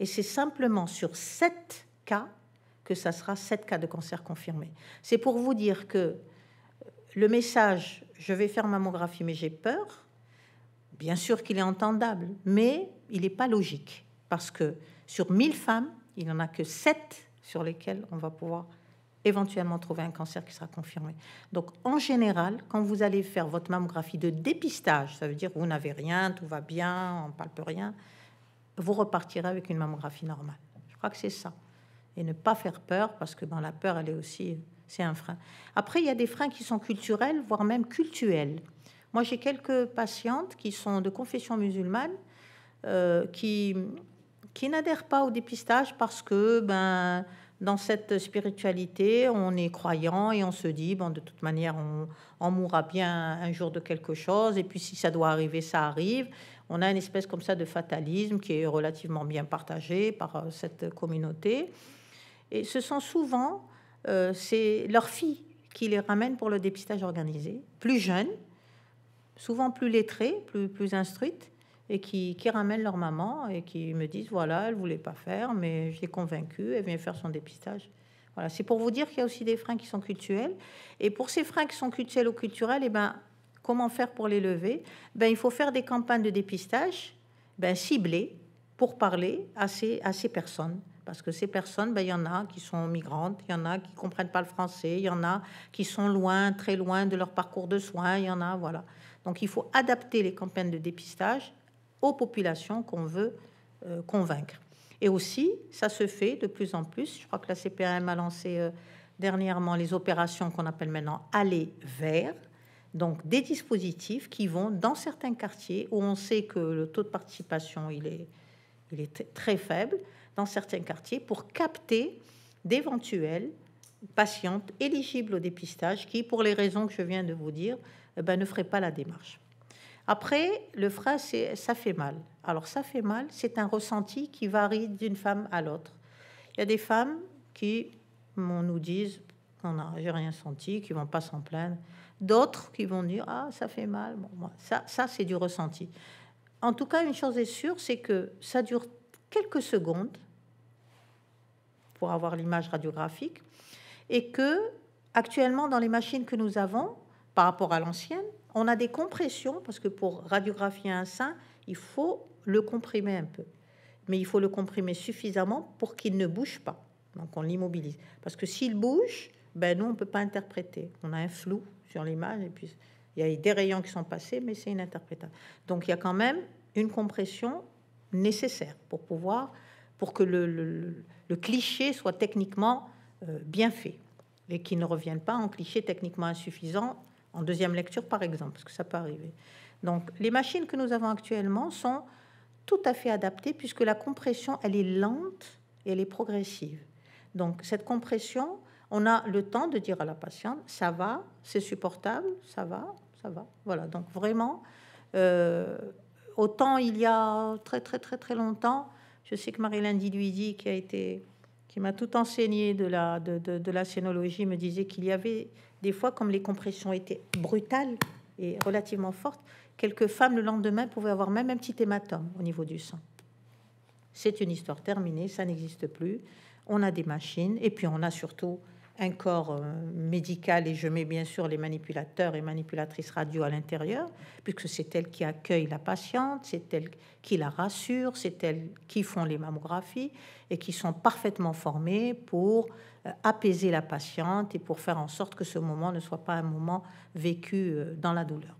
Et c'est simplement sur 7 cas que ça sera 7 cas de cancer confirmé. C'est pour vous dire que euh, le message je vais faire mammographie mais j'ai peur, bien sûr qu'il est entendable, mais il n'est pas logique parce que sur 1000 femmes, il en a que 7 sur lesquels on va pouvoir éventuellement trouver un cancer qui sera confirmé. Donc en général, quand vous allez faire votre mammographie de dépistage, ça veut dire vous n'avez rien, tout va bien, on ne palpe rien, vous repartirez avec une mammographie normale. Je crois que c'est ça. Et ne pas faire peur, parce que dans ben, la peur, elle est aussi, c'est un frein. Après, il y a des freins qui sont culturels, voire même cultuels. Moi, j'ai quelques patientes qui sont de confession musulmane, euh, qui qui n'adhèrent pas au dépistage parce que ben, dans cette spiritualité, on est croyant et on se dit, bon, de toute manière, on, mourra bien un jour de quelque chose, et puis si ça doit arriver, ça arrive. On a une espèce comme ça de fatalisme qui est relativement bien partagé par euh, cette communauté. Et ce sont souvent euh, c'est leurs filles qui les ramènent pour le dépistage organisé, plus jeunes, souvent plus lettrées, plus, plus instruites, et qui, ramènent leur maman et qui me disent voilà, elle voulait pas faire, mais je l'ai convaincue, elle vient faire son dépistage. Voilà, c'est pour vous dire qu'il y a aussi des freins qui sont culturels. Et pour ces freins qui sont culturels ou culturels, et eh ben, comment faire pour les lever ben, Il faut faire des campagnes de dépistage ben, ciblées pour parler à ces, à ces personnes. Parce que ces personnes, ben, il y en a qui sont migrantes, il y en a qui comprennent pas le français, il y en a qui sont loin, très loin de leur parcours de soins, il y en a, voilà. Donc il faut adapter les campagnes de dépistage aux populations qu'on veut euh, convaincre. Et aussi, ça se fait de plus en plus. Je crois que la CPM a lancé euh, dernièrement les opérations qu'on appelle maintenant aller vers. Donc des dispositifs qui vont dans certains quartiers où on sait que le taux de participation il est, très faible, dans certains quartiers pour capter d'éventuelles patientes éligibles au dépistage qui, pour les raisons que je viens de vous dire, eh ben, ne feraient pas la démarche. Après, le frein, c'est ça fait mal. Alors ça fait mal, c'est un ressenti qui varie d'une femme à l'autre. Il y a des femmes qui nous disent on j'ai rien senti, qui vont pas s'en plaindre. D'autres qui vont dire ah ça fait mal. ça ça c'est du ressenti. En tout cas, une chose est sûre, c'est que ça dure quelques secondes pour avoir l'image radiographique et que actuellement dans les machines que nous avons par rapport à l'ancienne, on a des compressions, parce que pour radiographier un sein, il faut le comprimer un peu. Mais il faut le comprimer suffisamment pour qu'il ne bouge pas. Donc on l'immobilise. Parce que s'il bouge, ben nous, on ne peut pas interpréter. On a un flou sur l'image, et puis il y a des rayons qui sont passés, mais c'est ininterprétable. Donc il y a quand même une compression nécessaire pour pouvoir, pour que le, cliché soit techniquement euh, bien fait et qu'il ne revienne pas en cliché techniquement insuffisant en deuxième lecture par exemple, parce que ça peut arriver. Donc les machines que nous avons actuellement sont tout à fait adaptées puisque la compression, elle est lente et elle est progressive. Donc cette compression, on a le temps de dire à la patiente, ça va, c'est supportable, ça va, ça va. Voilà, donc vraiment, euh, autant il y a très très très très longtemps, je sais que Marilyn Diluidi, qui a été qui m'a tout enseigné de la, de, de la scénologie, me disait qu'il y avait des fois, comme les compressions étaient brutales et relativement fortes, quelques femmes le lendemain pouvaient avoir même un petit hématome au niveau du sang. C'est une histoire terminée, ça n'existe plus. On a des machines et puis on a surtout un corps euh, médical, et je mets bien sûr les manipulateurs et manipulatrices radio à l'intérieur, puisque c'est elles qui accueillent la patiente, c'est elles qui la rassurent c'est elles qui font les mammographies, et qui sont parfaitement formées pour euh, apaiser la patiente et pour faire en sorte que ce moment ne soit pas un moment vécu euh, dans la douleur.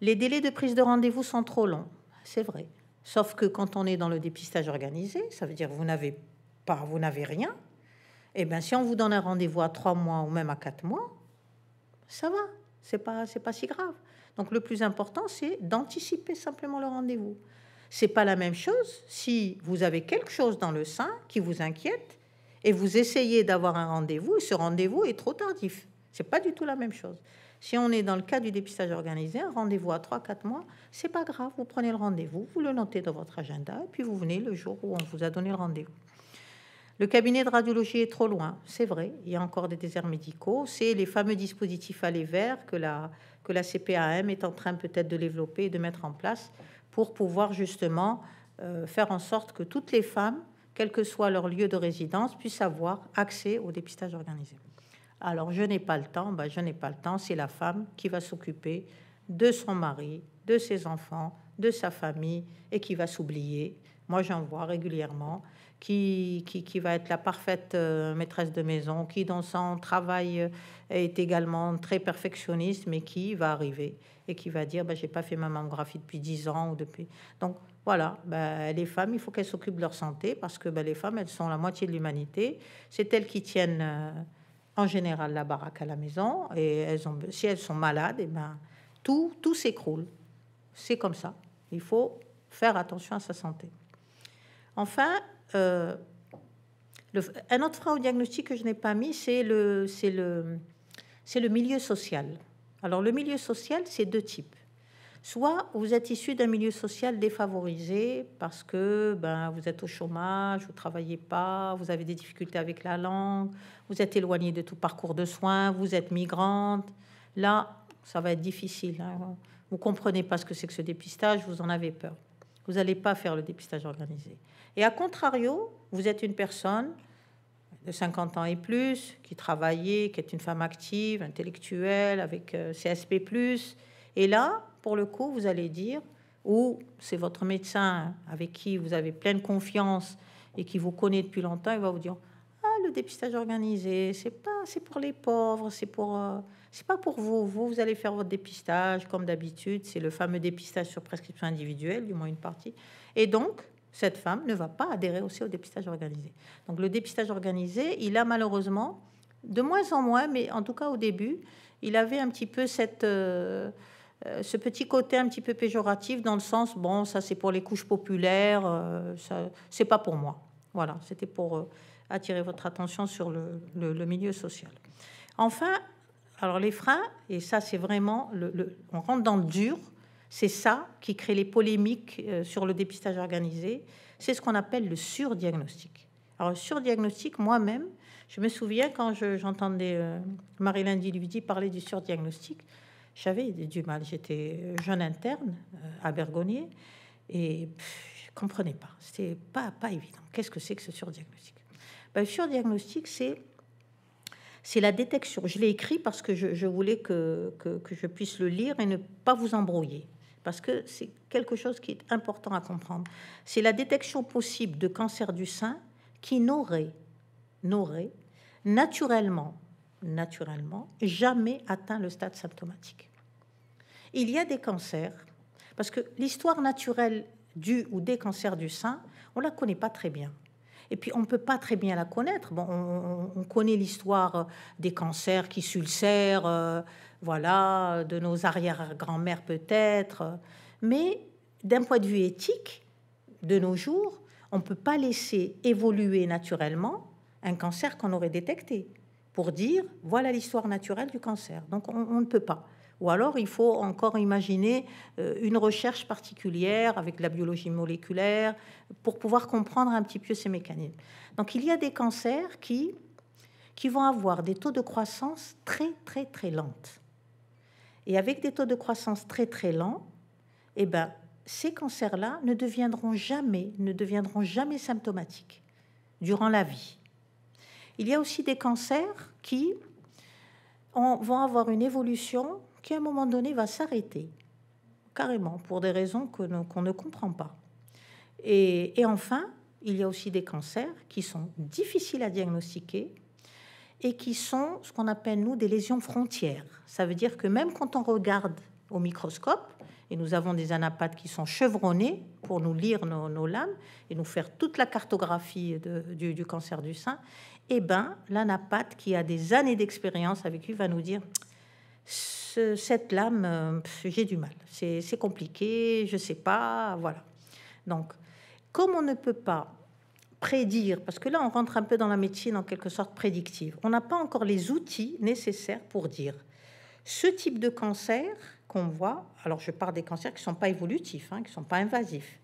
Les délais de prise de rendez-vous sont trop longs, c'est vrai. Sauf que quand on est dans le dépistage organisé, ça veut dire que vous n'avez pas, vous n'avez rien, eh bien, si on vous donne un rendez-vous à trois mois ou même à quatre mois, ça va, c'est pas, c'est pas si grave. Donc, le plus important, c'est d'anticiper simplement le rendez-vous. C'est pas la même chose si vous avez quelque chose dans le sein qui vous inquiète et vous essayez d'avoir un rendez-vous et ce rendez-vous est trop tardif. C'est pas du tout la même chose. Si on est dans le cas du dépistage organisé, un rendez-vous à trois, quatre mois, c'est pas grave. Vous prenez le rendez-vous, vous le notez dans votre agenda, et puis vous venez le jour où on vous a donné le rendez-vous. Le cabinet de radiologie est trop loin, c'est vrai, il y a encore des déserts médicaux. C'est les fameux dispositifs à verts que la, que la CPAM est en train peut-être de développer et de mettre en place pour pouvoir justement euh, faire en sorte que toutes les femmes, quel que soit leur lieu de résidence, puissent avoir accès au dépistage organisé. Alors, je n'ai pas le temps, bah, je n'ai pas le temps, c'est la femme qui va s'occuper de son mari, de ses enfants, de sa famille et qui va s'oublier. Moi, j'en vois régulièrement qui, qui, qui, va être la parfaite euh, maîtresse de maison, qui dans son travail euh, est également très perfectionniste, mais qui va arriver et qui va dire, Je bah, j'ai pas fait ma mammographie depuis 10 ans ou depuis... Donc voilà, bah, les femmes, il faut qu'elles s'occupent de leur santé parce que bah, les femmes, elles sont la moitié de l'humanité. C'est elles qui tiennent euh, en général la baraque à la maison et elles ont, si elles sont malades, et eh ben, tout, tout s'écroule. C'est comme ça. Il faut faire attention à sa santé. Enfin, euh, le, un autre frein au diagnostic que je n'ai pas mis, c'est le, le, c'est le milieu social. Alors le milieu social, c'est deux types. Soit vous êtes issu d'un milieu social défavorisé parce que ben, vous êtes au chômage, vous travaillez pas, vous avez des difficultés avec la langue, vous êtes éloigné de tout parcours de soins, vous êtes migrante. Là, ça va être difficile. Hein. Vous comprenez pas ce que c'est que ce dépistage, vous en avez peur vous n'allez pas faire le dépistage organisé. Et à contrario, vous êtes une personne de 50 ans et plus, qui travaillait, qui est une femme active, intellectuelle, avec euh, CSP ⁇ Et là, pour le coup, vous allez dire, ou c'est votre médecin avec qui vous avez pleine confiance et qui vous connaît depuis longtemps, il va vous dire, le dépistage organisé. C'est pas, c'est pour les pauvres. C'est pour, euh, c'est pas pour vous. Vous, vous allez faire votre dépistage comme d'habitude. C'est le fameux dépistage sur prescription individuelle, du moins une partie. Et donc, cette femme ne va pas adhérer aussi au dépistage organisé. Donc, le dépistage organisé, il a malheureusement de moins en moins, mais en tout cas au début, il avait un petit peu cette euh, euh, ce petit côté un petit peu péjoratif dans le sens bon ça c'est pour les couches populaires ça c'est pas pour moi voilà c'était pour eux attirer votre attention sur le, milieu social. Enfin, alors les freins, et ça c'est vraiment, le, on rentre dans le dur, c'est ça qui crée les polémiques euh, sur le dépistage organisé, c'est ce qu'on appelle le surdiagnostic. Alors surdiagnostic, moi-même, je me souviens quand j'entendais je, euh, Marilyn parler du surdiagnostic, j'avais du mal. J'étais jeune interne euh, à Bergonier et je je comprenais pas. C'était pas pas évident. Qu'est-ce que c'est que ce surdiagnostic euh, sur diagnostic, surdiagnostic, c'est c'est la détection. Je l'ai écrit parce que je, voulais que, je puisse le lire et ne pas vous embrouiller, parce que c'est quelque chose qui est important à comprendre. C'est la détection possible de cancer du sein qui n'aurait, naturellement, naturellement, jamais atteint le stade symptomatique. Il y a des cancers, parce que l'histoire naturelle du ou des cancers du sein, on ne la connaît pas très bien. Et puis, on ne peut pas très bien la connaître. Bon, on, connaît l'histoire euh, des cancers qui s'ulcèrent, euh, voilà, de nos arrière-grand-mères peut-être. Mais d'un point de vue éthique, de nos jours, on ne peut pas laisser évoluer naturellement un cancer qu'on aurait détecté pour dire voilà l'histoire naturelle du cancer. Donc on ne peut pas. Ou alors, il faut encore imaginer euh, une recherche particulière avec la biologie moléculaire pour pouvoir comprendre un petit peu ces mécanismes. Donc, il y a des cancers qui, qui vont avoir des taux de croissance très, très, très lentes. Et avec des taux de croissance très, très lents, eh ben, ces cancers-là ne deviendront jamais, ne deviendront jamais symptomatiques durant la vie. Il y a aussi des cancers qui vont avoir une évolution qui à un moment donné va s'arrêter, carrément, pour des raisons qu'on ne comprend pas. Et, enfin, il y a aussi des cancers qui sont difficiles à diagnostiquer et qui sont ce qu'on appelle, nous, des lésions frontières. Ça veut dire que même quand on regarde au microscope, et nous avons des anapathes qui sont chevronnés pour nous lire nos, lames et nous faire toute la cartographie du, cancer du sein, eh ben, l'anapathe qui a des années d'expérience avec lui va nous dire cette lame, euh, j'ai du mal. C'est compliqué, je sais pas. Voilà. Donc, comme on ne peut pas prédire, parce que là, on rentre un peu dans la médecine en quelque sorte prédictive, on n'a pas encore les outils nécessaires pour dire ce type de cancer qu'on voit, alors je parle des cancers qui ne sont pas évolutifs, hein, qui ne sont pas invasifs,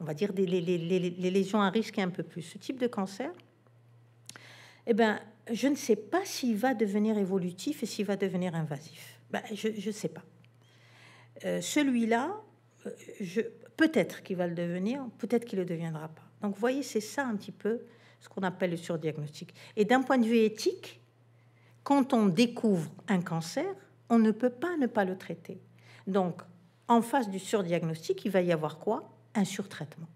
on va dire des, les, les, les, lésions à risque et un peu plus, ce type de cancer, eh bien, je ne sais pas s'il va devenir évolutif et s'il va devenir invasif. Ben, je ne sais pas. Euh, celui-là, euh, peut-être qu'il va le devenir, peut-être qu'il ne le deviendra pas. Donc, vous voyez, c'est ça un petit peu ce qu'on appelle le surdiagnostic. Et d'un point de vue éthique, quand on découvre un cancer, on ne peut pas ne pas le traiter. Donc, en face du surdiagnostic, il va y avoir quoi Un surtraitement.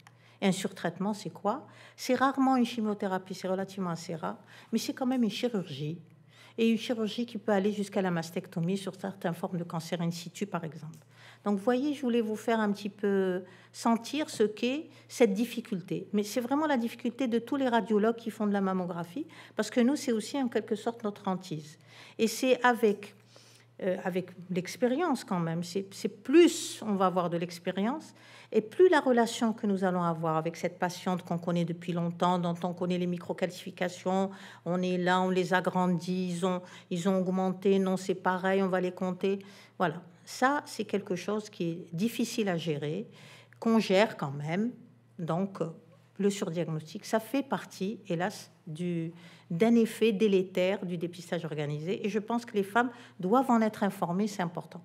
Un surtraitement, c'est quoi C'est rarement une chimiothérapie, c'est relativement assez rare, mais c'est quand même une chirurgie. Et une chirurgie qui peut aller jusqu'à la mastectomie sur certaines formes de cancer in situ, par exemple. Donc, vous voyez, je voulais vous faire un petit peu sentir ce qu'est cette difficulté. Mais c'est vraiment la difficulté de tous les radiologues qui font de la mammographie, parce que nous, c'est aussi en quelque sorte notre hantise. Et c'est avec euh, avec l'expérience quand même. C'est plus on va avoir de l'expérience et plus la relation que nous allons avoir avec cette patiente qu'on connaît depuis longtemps, dont on connaît les microcalcifications, on est là, on les agrandit, ils ont, ils ont augmenté, non c'est pareil, on va les compter. Voilà, ça c'est quelque chose qui est difficile à gérer, qu'on gère quand même. Donc euh, le surdiagnostic, ça fait partie, hélas, du, d'un effet délétère du dépistage organisé. Et je pense que les femmes doivent en être informées, c'est important.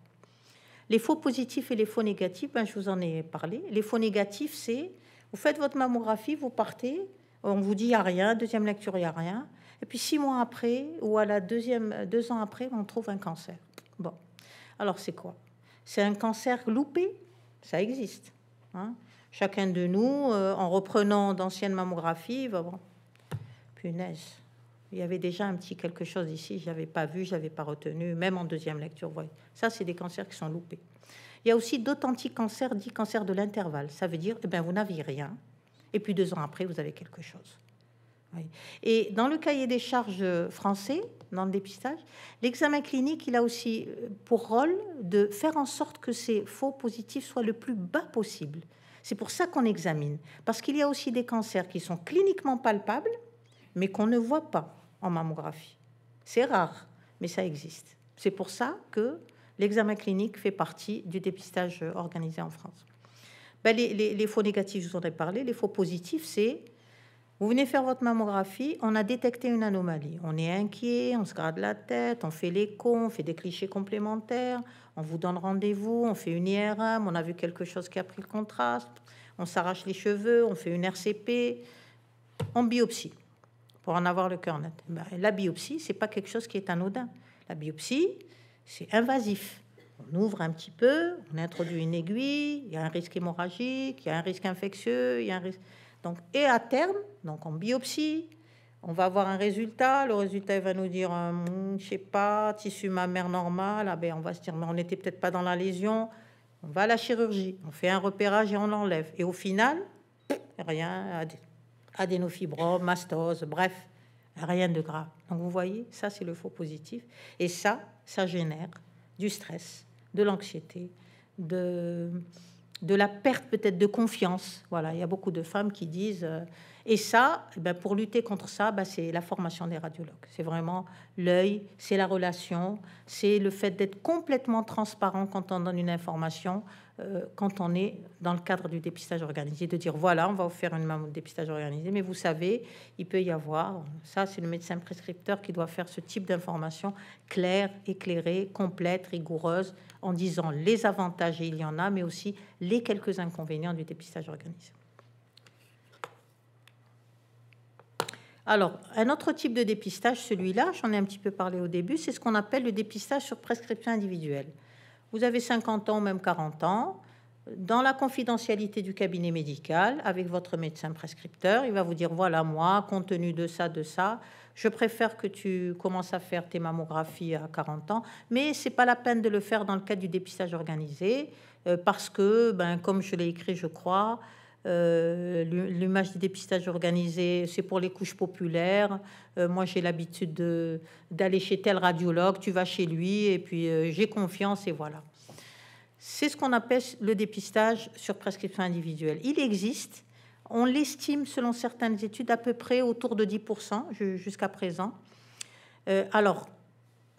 Les faux positifs et les faux négatifs, ben, je vous en ai parlé. Les faux négatifs, c'est vous faites votre mammographie, vous partez, on vous dit il n'y a rien, deuxième lecture, il n'y a rien. Et puis six mois après, ou à la deuxième, deux ans après, on trouve un cancer. Bon, alors c'est quoi C'est un cancer loupé, ça existe. Hein. Chacun de nous, euh, en reprenant d'anciennes mammographies, va bon, punaise, il y avait déjà un petit quelque chose ici, j'avais pas vu, j'avais pas retenu, même en deuxième lecture. Ça, c'est des cancers qui sont loupés. Il y a aussi d'authentiques cancers, dits cancers de l'intervalle. Ça veut dire, eh bien, vous n'aviez rien, et puis deux ans après, vous avez quelque chose. Et dans le cahier des charges français, dans le dépistage, l'examen clinique, il a aussi euh, pour rôle de faire en sorte que ces faux positifs soient le plus bas possible. C'est pour ça qu'on examine, parce qu'il y a aussi des cancers qui sont cliniquement palpables, mais qu'on ne voit pas en mammographie. C'est rare, mais ça existe. C'est pour ça que l'examen clinique fait partie du dépistage organisé en France. Ben, les, les, faux négatifs, je vous en ai parlé. Les faux positifs, c'est vous venez faire votre mammographie, on a détecté une anomalie. On est inquiet, on se grade la tête, on fait l'écho, on fait des clichés complémentaires, on vous donne rendez-vous, on fait une IRM, on a vu quelque chose qui a pris le contraste, on s'arrache les cheveux, on fait une RCP, on biopsie pour en avoir le cœur net. Eh ben, la biopsie, c'est pas quelque chose qui est anodin. La biopsie, c'est invasif. On ouvre un petit peu, on introduit une aiguille, il y a un risque hémorragique, il y a un risque infectieux, il y a un risque... Donc, et à terme, donc en biopsie, on va avoir un résultat. Le résultat, va nous dire, je euh, hmm, je sais pas, tissu mammaire normal. Ah ben, on va se dire, mais on n'était peut-être pas dans la lésion. On va à la chirurgie, on fait un repérage et on l'enlève. Et au final, rien à dire adénofibromes, mastose, bref, rien de grave. Donc vous voyez, ça c'est le faux positif. Et ça, ça génère du stress, de l'anxiété, de, de la perte peut-être de confiance. Voilà, il y a beaucoup de femmes qui disent. Euh, et ça, eh ben, pour lutter contre ça, bah, c'est la formation des radiologues. C'est vraiment l'œil, c'est la relation, c'est le fait d'être complètement transparent quand on donne une information, euh, quand on est dans le cadre du dépistage organisé, de dire voilà, on va vous faire une de dépistage organisé, mais vous savez, il peut y avoir, ça c'est le médecin prescripteur qui doit faire ce type d'information claire, éclairée, complète, rigoureuse, en disant les avantages, et il y en a, mais aussi les quelques inconvénients du dépistage organisé. Alors, un autre type de dépistage, celui-là, j'en ai un petit peu parlé au début, c'est ce qu'on appelle le dépistage sur prescription individuelle. Vous avez 50 ans, même 40 ans. Dans la confidentialité du cabinet médical, avec votre médecin prescripteur, il va vous dire voilà, moi, compte tenu de ça, de ça, je préfère que tu commences à faire tes mammographies à 40 ans, mais c'est pas la peine de le faire dans le cadre du dépistage organisé, euh, parce que, ben, comme je l'ai écrit, je crois, euh, l'image du dépistage organisé, c'est pour les couches populaires. Euh, moi, j'ai l'habitude d'aller chez tel radiologue, tu vas chez lui, et puis euh, j'ai confiance, et voilà. C'est ce qu'on appelle le dépistage sur prescription individuelle. Il existe, on l'estime selon certaines études à peu près autour de 10% jusqu'à présent. alors,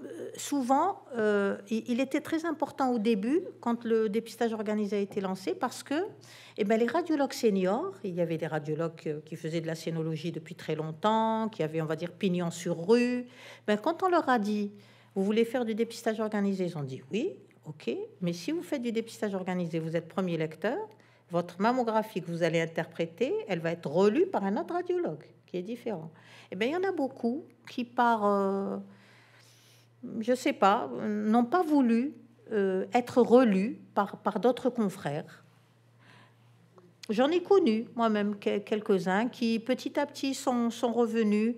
euh, souvent, euh, il était très important au début, quand le dépistage organisé a été lancé, parce que eh bien, les radiologues seniors, il y avait des radiologues euh, qui faisaient de la scénologie depuis très longtemps, qui avaient, on va dire, pignon sur rue. Ben, quand on leur a dit, vous voulez faire du dépistage organisé, ils ont dit oui, ok, mais si vous faites du dépistage organisé, vous êtes premier lecteur, votre mammographie que vous allez interpréter, elle va être relue par un autre radiologue qui est différent. Eh bien, il y en a beaucoup qui, par je ne sais pas, n'ont pas voulu euh, être relus par, par d'autres confrères. J'en ai connu moi-même quelques-uns qui petit à petit sont, revenus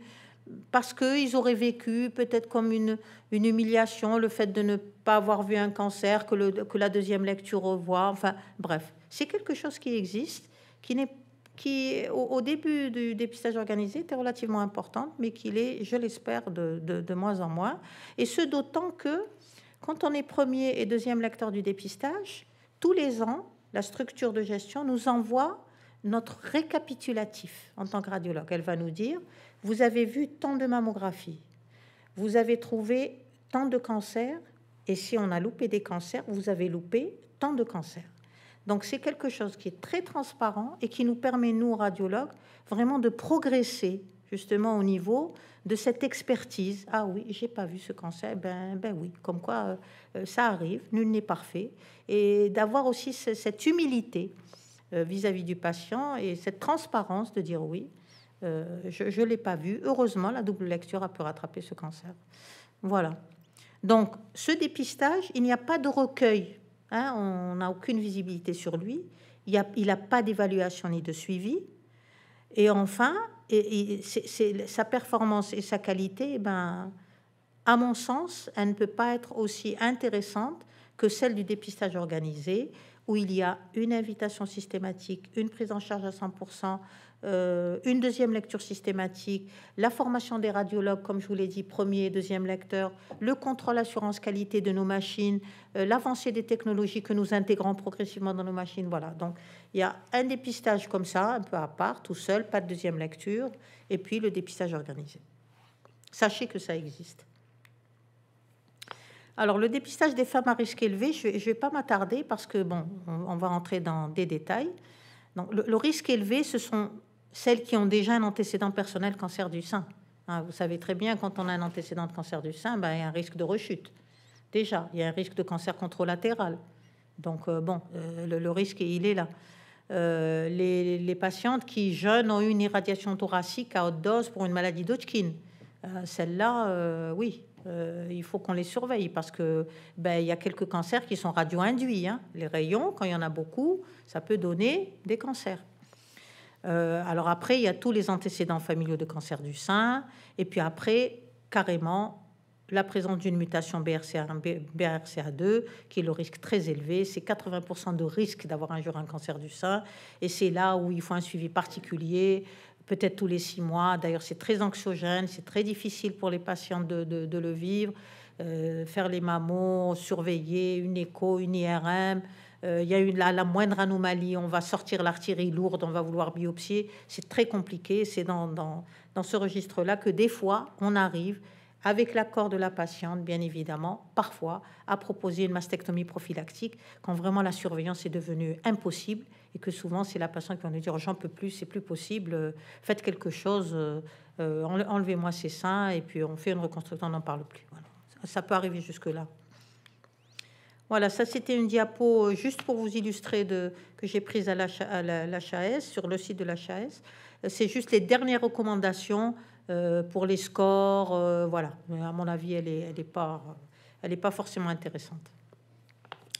parce qu'ils auraient vécu peut-être comme une, une, humiliation le fait de ne pas avoir vu un cancer, que, le, la deuxième lecture revoit, enfin bref, c'est quelque chose qui existe, qui n'est qui, au, début du dépistage organisé, était relativement importante, mais qu'il est, je l'espère, de, de, moins en moins. Et ce d'autant que, quand on est premier et deuxième lecteur du dépistage, tous les ans, la structure de gestion nous envoie notre récapitulatif en tant que radiologue. Elle va nous dire, vous avez vu tant de mammographies, vous avez trouvé tant de cancers, et si on a loupé des cancers, vous avez loupé tant de cancers. Donc c'est quelque chose qui est très transparent et qui nous permet, nous, radiologues, vraiment de progresser justement au niveau de cette expertise. Ah oui, j'ai pas vu ce cancer, ben, ben oui, comme quoi euh, euh, ça arrive, nul n'est parfait. Et d'avoir aussi cette humilité euh, vis-à-vis du patient et cette transparence de dire oui, je ne l'ai pas vu. Heureusement, la double lecture a pu rattraper ce cancer. Voilà. Donc, ce dépistage, il n'y a pas de recueil Hein, on n'a aucune visibilité sur lui. Il n'a pas d'évaluation ni de suivi. Et enfin, sa performance et sa qualité, eh ben, à mon sens, elle ne peut pas être aussi intéressante que celle du dépistage organisé, où il y a une invitation systématique, une prise en charge à 100%, euh, une deuxième lecture systématique, la formation des radiologues, comme je vous l'ai dit, premier et deuxième lecteur, le contrôle assurance qualité de nos machines, euh, l'avancée des technologies que nous intégrons progressivement dans nos machines. Voilà, donc il y a un dépistage comme ça, un peu à part, tout seul, pas de deuxième lecture, et puis le dépistage organisé. Sachez que ça existe. Alors, le dépistage des femmes à risque élevé, je ne vais, pas m'attarder parce que, bon, on, va entrer dans des détails. Donc, le risque élevé, ce sont celles qui ont déjà un antécédent personnel cancer du sein. Hein, vous savez très bien, quand on a un antécédent de cancer du sein, ben, il y a un risque de rechute. Déjà, il y a un risque de cancer contralatéral. Donc, euh, bon, euh, le, risque, il est là. Euh, les, patientes qui, jeunes, ont eu une irradiation thoracique à haute dose pour une maladie d'Hodgkin. Celles-là, oui, il faut qu'on les surveille parce que ben, il y a quelques cancers qui sont radio-induits. Hein. Les rayons, quand il y en a beaucoup, ça peut donner des cancers. Euh, alors après, il y a tous les antécédents familiaux de cancer du sein. Et puis après, carrément, la présence d'une mutation brca 2 qui est le risque très élevé. C'est 80% de risque d'avoir un jour un cancer du sein. Et c'est là où il faut un suivi particulier, peut-être tous les six mois. D'ailleurs, c'est très anxiogène, c'est très difficile pour les patients de, le vivre. Euh, faire les mammos, surveiller une écho, une IRM. Euh, il y a eu la, moindre anomalie, on va sortir l'artillerie lourde, on va vouloir biopsier. C'est très compliqué. C'est dans, ce registre-là que des fois, on arrive avec l'accord de la patiente, bien évidemment, parfois, à proposer une mastectomie prophylactique quand vraiment la surveillance est devenue impossible et que souvent c'est la patiente qui va nous dire j'en peux plus, c'est plus possible, euh, faites quelque chose, euh, enlevez-moi ces seins et puis on fait une reconstruction, on n'en parle plus. Ça peut arriver jusque-là. Voilà, ça c'était une diapo euh, juste pour vous illustrer que j'ai prise à l'HAS, sur le site de l'HAS. Euh, c'est juste les dernières recommandations euh, pour les scores. voilà, à mon avis, elle n'est pas, pas forcément intéressante.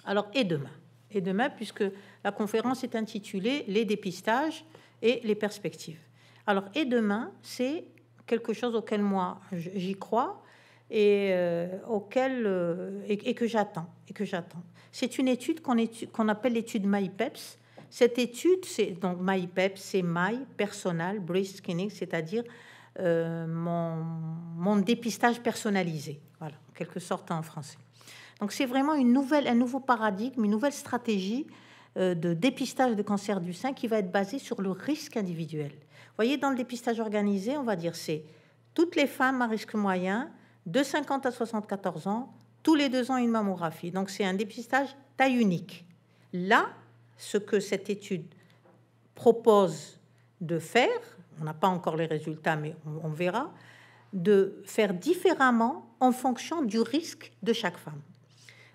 Alors, et demain Et demain, puisque la conférence est intitulée Les dépistages et les perspectives. Alors, et demain, c'est quelque chose auquel moi j'y crois et euh, auquel euh, et, que j'attends et que j'attends. C'est une étude qu'on appelle l'étude MyPEPS. Cette étude, c'est donc MyPEPS, c'est My Personal Breast Screening, c'est-à-dire euh, mon, mon, dépistage personnalisé, voilà, en quelque sorte en français. Donc c'est vraiment une nouvelle, un nouveau paradigme, une nouvelle stratégie de dépistage de cancer du sein qui va être basée sur le risque individuel. Vous voyez, dans le dépistage organisé, on va dire c'est toutes les femmes à risque moyen, de 50 à 74 ans, tous les deux ans une mammographie. Donc c'est un dépistage taille unique. Là, ce que cette étude propose de faire, on n'a pas encore les résultats, mais on, verra, de faire différemment en fonction du risque de chaque femme.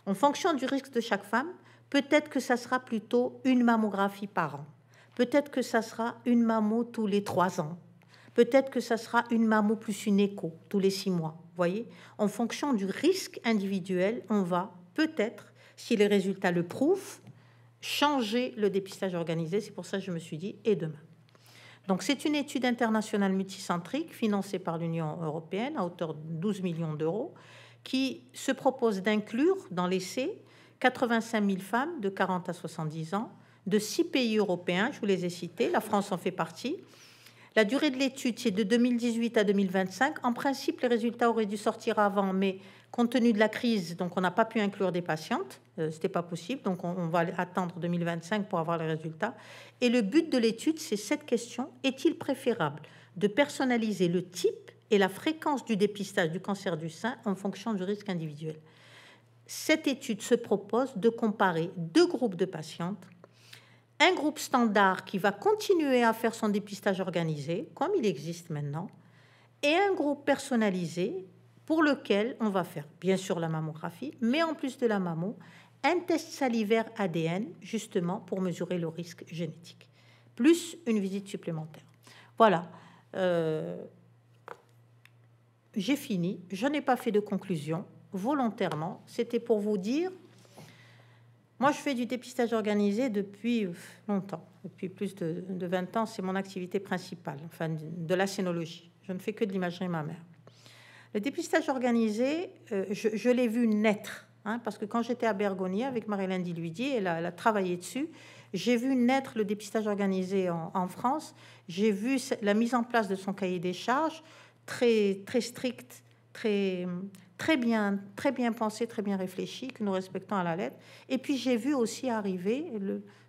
En fonction du risque de chaque femme, peut-être que ça sera plutôt une mammographie par an. Peut-être que ça sera une mammo tous les trois ans. Peut-être que ça sera une mammo plus une écho tous les six mois voyez En fonction du risque individuel, on va peut-être, si les résultats le prouvent, changer le dépistage organisé. C'est pour ça que je me suis dit, et demain donc c'est une étude internationale multicentrique financée par l'Union européenne à hauteur de 12 millions d'euros qui se propose d'inclure dans l'essai 85 000 femmes de 40 à 70 ans de six pays européens, je vous les ai cités, la France en fait partie, la durée de l'étude, c'est de 2018 à 2025. En principe, les résultats auraient dû sortir avant, mais compte tenu de la crise, donc on n'a pas pu inclure des patientes. Ce euh, C'était pas possible, donc on, on, va attendre 2025 pour avoir les résultats. Et le but de l'étude, c'est cette question est-il préférable de personnaliser le type et la fréquence du dépistage du cancer du sein en fonction du risque individuel Cette étude se propose de comparer deux groupes de patientes un groupe standard qui va continuer à faire son dépistage organisé, comme il existe maintenant, et un groupe personnalisé pour lequel on va faire bien sûr la mammographie, mais en plus de la mammo, un test salivaire ADN, justement pour mesurer le risque génétique, plus une visite supplémentaire. Voilà. Euh, j'ai fini, je n'ai pas fait de conclusion volontairement, c'était pour vous dire moi, je fais du dépistage organisé depuis euh, longtemps, depuis plus de, 20 ans. C'est mon activité principale, enfin de la scénologie. Je ne fais que de l'imagerie mère. Le dépistage organisé, euh, je, l'ai vu naître, hein, parce que quand j'étais à Bergogne avec Marilyn Dilludier, elle a, elle a travaillé dessus. J'ai vu naître le dépistage organisé en, en France. J'ai vu la mise en place de son cahier des charges très, très strict, très très bien, très bien pensé, très bien réfléchi, que nous respectons à la lettre. Et puis j'ai vu aussi arriver,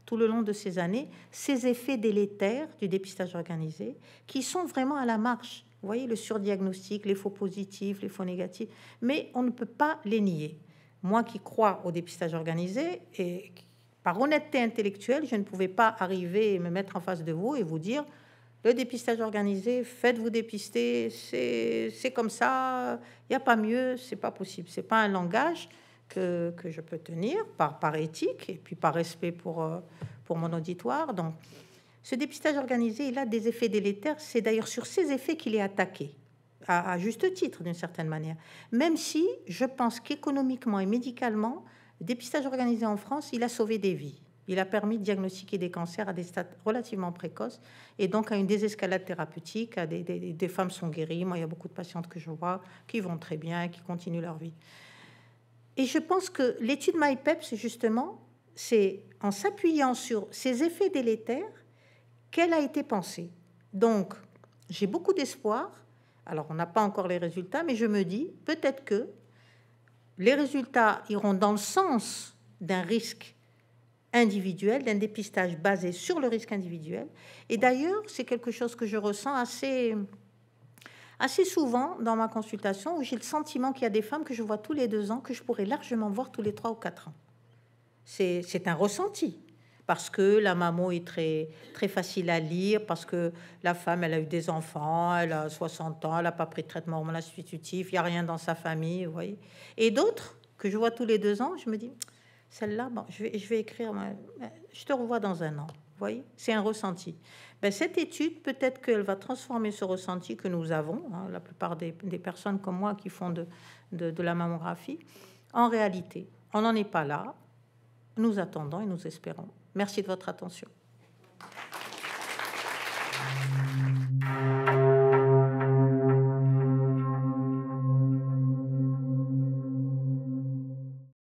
tout le long de ces années, ces effets délétères du dépistage organisé, qui sont vraiment à la marche. Vous voyez, le surdiagnostic, les faux positifs, les faux négatifs, mais on ne peut pas les nier. Moi qui crois au dépistage organisé, et par honnêteté intellectuelle, je ne pouvais pas arriver et me mettre en face de vous et vous dire le dépistage organisé, faites-vous dépister, c'est comme ça, il n'y a pas mieux, c'est pas possible. C'est pas un langage que, que, je peux tenir par, par éthique et puis par respect pour, euh, pour mon auditoire. Donc, ce dépistage organisé, il a des effets délétères. C'est d'ailleurs sur ces effets qu'il est attaqué, à, à juste titre d'une certaine manière. Même si je pense qu'économiquement et médicalement, le dépistage organisé en France, il a sauvé des vies. Il a permis de diagnostiquer des cancers à des stades relativement précoces et donc à une désescalade thérapeutique. des, femmes sont guéries. Moi, il y a beaucoup de patientes que je vois qui vont très bien et qui continuent leur vie. Et je pense que l'étude MyPEPS, justement, c'est en s'appuyant sur ces effets délétères qu'elle a été pensée. Donc, j'ai beaucoup d'espoir. Alors, on n'a pas encore les résultats, mais je me dis peut-être que les résultats iront dans le sens d'un risque individuel, d'un dépistage basé sur le risque individuel. Et d'ailleurs, c'est quelque chose que je ressens assez, assez souvent dans ma consultation, où j'ai le sentiment qu'il y a des femmes que je vois tous les deux ans, que je pourrais largement voir tous les trois ou quatre ans. C'est un ressenti, parce que la maman est très, très facile à lire, parce que la femme, elle a eu des enfants, elle a 60 ans, elle n'a pas pris de traitement hormonal substitutif, il n'y a rien dans sa famille, vous voyez. Et d'autres que je vois tous les deux ans, je me dis, celle-là, bon, je, vais, je vais écrire, euh, je te revois dans un an. voyez, c'est un ressenti. Ben, cette étude, peut-être qu'elle va transformer ce ressenti que nous avons, hein, la plupart des, des, personnes comme moi qui font de, de, de la mammographie, en réalité. On n'en est pas là. Nous attendons et nous espérons. Merci de votre attention.